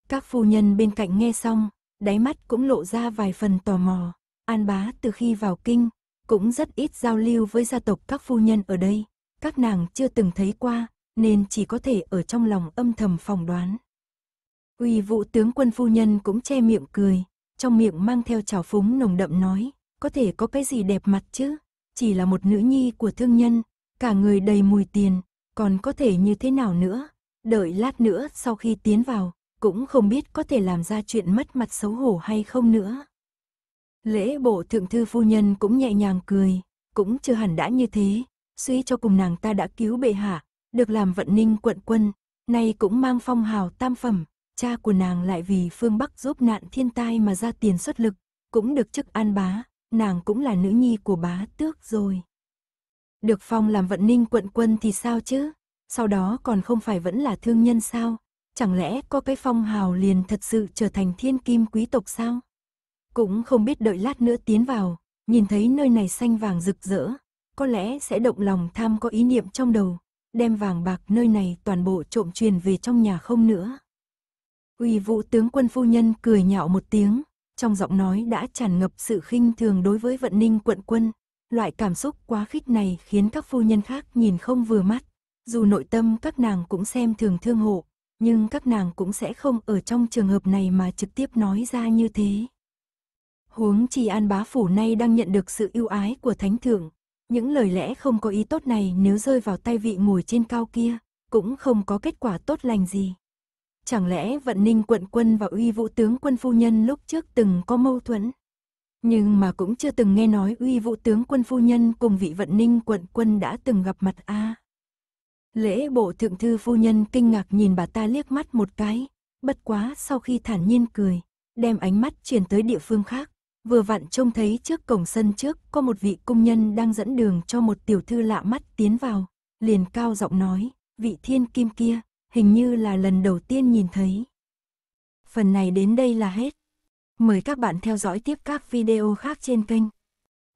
Speaker 1: Các phu nhân bên cạnh nghe xong, đáy mắt cũng lộ ra vài phần tò mò. An bá từ khi vào kinh, cũng rất ít giao lưu với gia tộc các phu nhân ở đây. Các nàng chưa từng thấy qua, nên chỉ có thể ở trong lòng âm thầm phỏng đoán. Uy vụ tướng quân phu nhân cũng che miệng cười, trong miệng mang theo trào phúng nồng đậm nói, có thể có cái gì đẹp mặt chứ, chỉ là một nữ nhi của thương nhân, cả người đầy mùi tiền, còn có thể như thế nào nữa. Đợi lát nữa sau khi tiến vào, cũng không biết có thể làm ra chuyện mất mặt xấu hổ hay không nữa. Lễ bộ thượng thư phu nhân cũng nhẹ nhàng cười, cũng chưa hẳn đã như thế, suy cho cùng nàng ta đã cứu bệ hạ, được làm vận ninh quận quân, nay cũng mang phong hào tam phẩm, cha của nàng lại vì phương Bắc giúp nạn thiên tai mà ra tiền xuất lực, cũng được chức an bá, nàng cũng là nữ nhi của bá tước rồi. Được phong làm vận ninh quận quân thì sao chứ, sau đó còn không phải vẫn là thương nhân sao, chẳng lẽ có cái phong hào liền thật sự trở thành thiên kim quý tộc sao? Cũng không biết đợi lát nữa tiến vào, nhìn thấy nơi này xanh vàng rực rỡ, có lẽ sẽ động lòng tham có ý niệm trong đầu, đem vàng bạc nơi này toàn bộ trộm truyền về trong nhà không nữa. Uy vũ tướng quân phu nhân cười nhạo một tiếng, trong giọng nói đã tràn ngập sự khinh thường đối với vận ninh quận quân. Loại cảm xúc quá khích này khiến các phu nhân khác nhìn không vừa mắt, dù nội tâm các nàng cũng xem thường thương hộ, nhưng các nàng cũng sẽ không ở trong trường hợp này mà trực tiếp nói ra như thế. Huống chi An Bá Phủ nay đang nhận được sự yêu ái của Thánh Thượng, những lời lẽ không có ý tốt này nếu rơi vào tay vị ngồi trên cao kia, cũng không có kết quả tốt lành gì. Chẳng lẽ Vận Ninh quận quân và uy vũ tướng quân phu nhân lúc trước từng có mâu thuẫn? Nhưng mà cũng chưa từng nghe nói uy vũ tướng quân phu nhân cùng vị Vận Ninh quận quân đã từng gặp mặt a à. Lễ bộ thượng thư phu nhân kinh ngạc nhìn bà ta liếc mắt một cái, bất quá sau khi thản nhiên cười, đem ánh mắt chuyển tới địa phương khác, vừa vặn trông thấy trước cổng sân trước có một vị công nhân đang dẫn đường cho một tiểu thư lạ mắt tiến vào, liền cao giọng nói, vị thiên kim kia, hình như là lần đầu tiên nhìn thấy. Phần này đến đây là hết. Mời các bạn theo dõi tiếp các video khác trên kênh.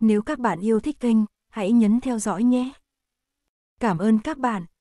Speaker 1: Nếu các bạn yêu thích kênh, hãy nhấn theo dõi nhé. Cảm ơn các bạn.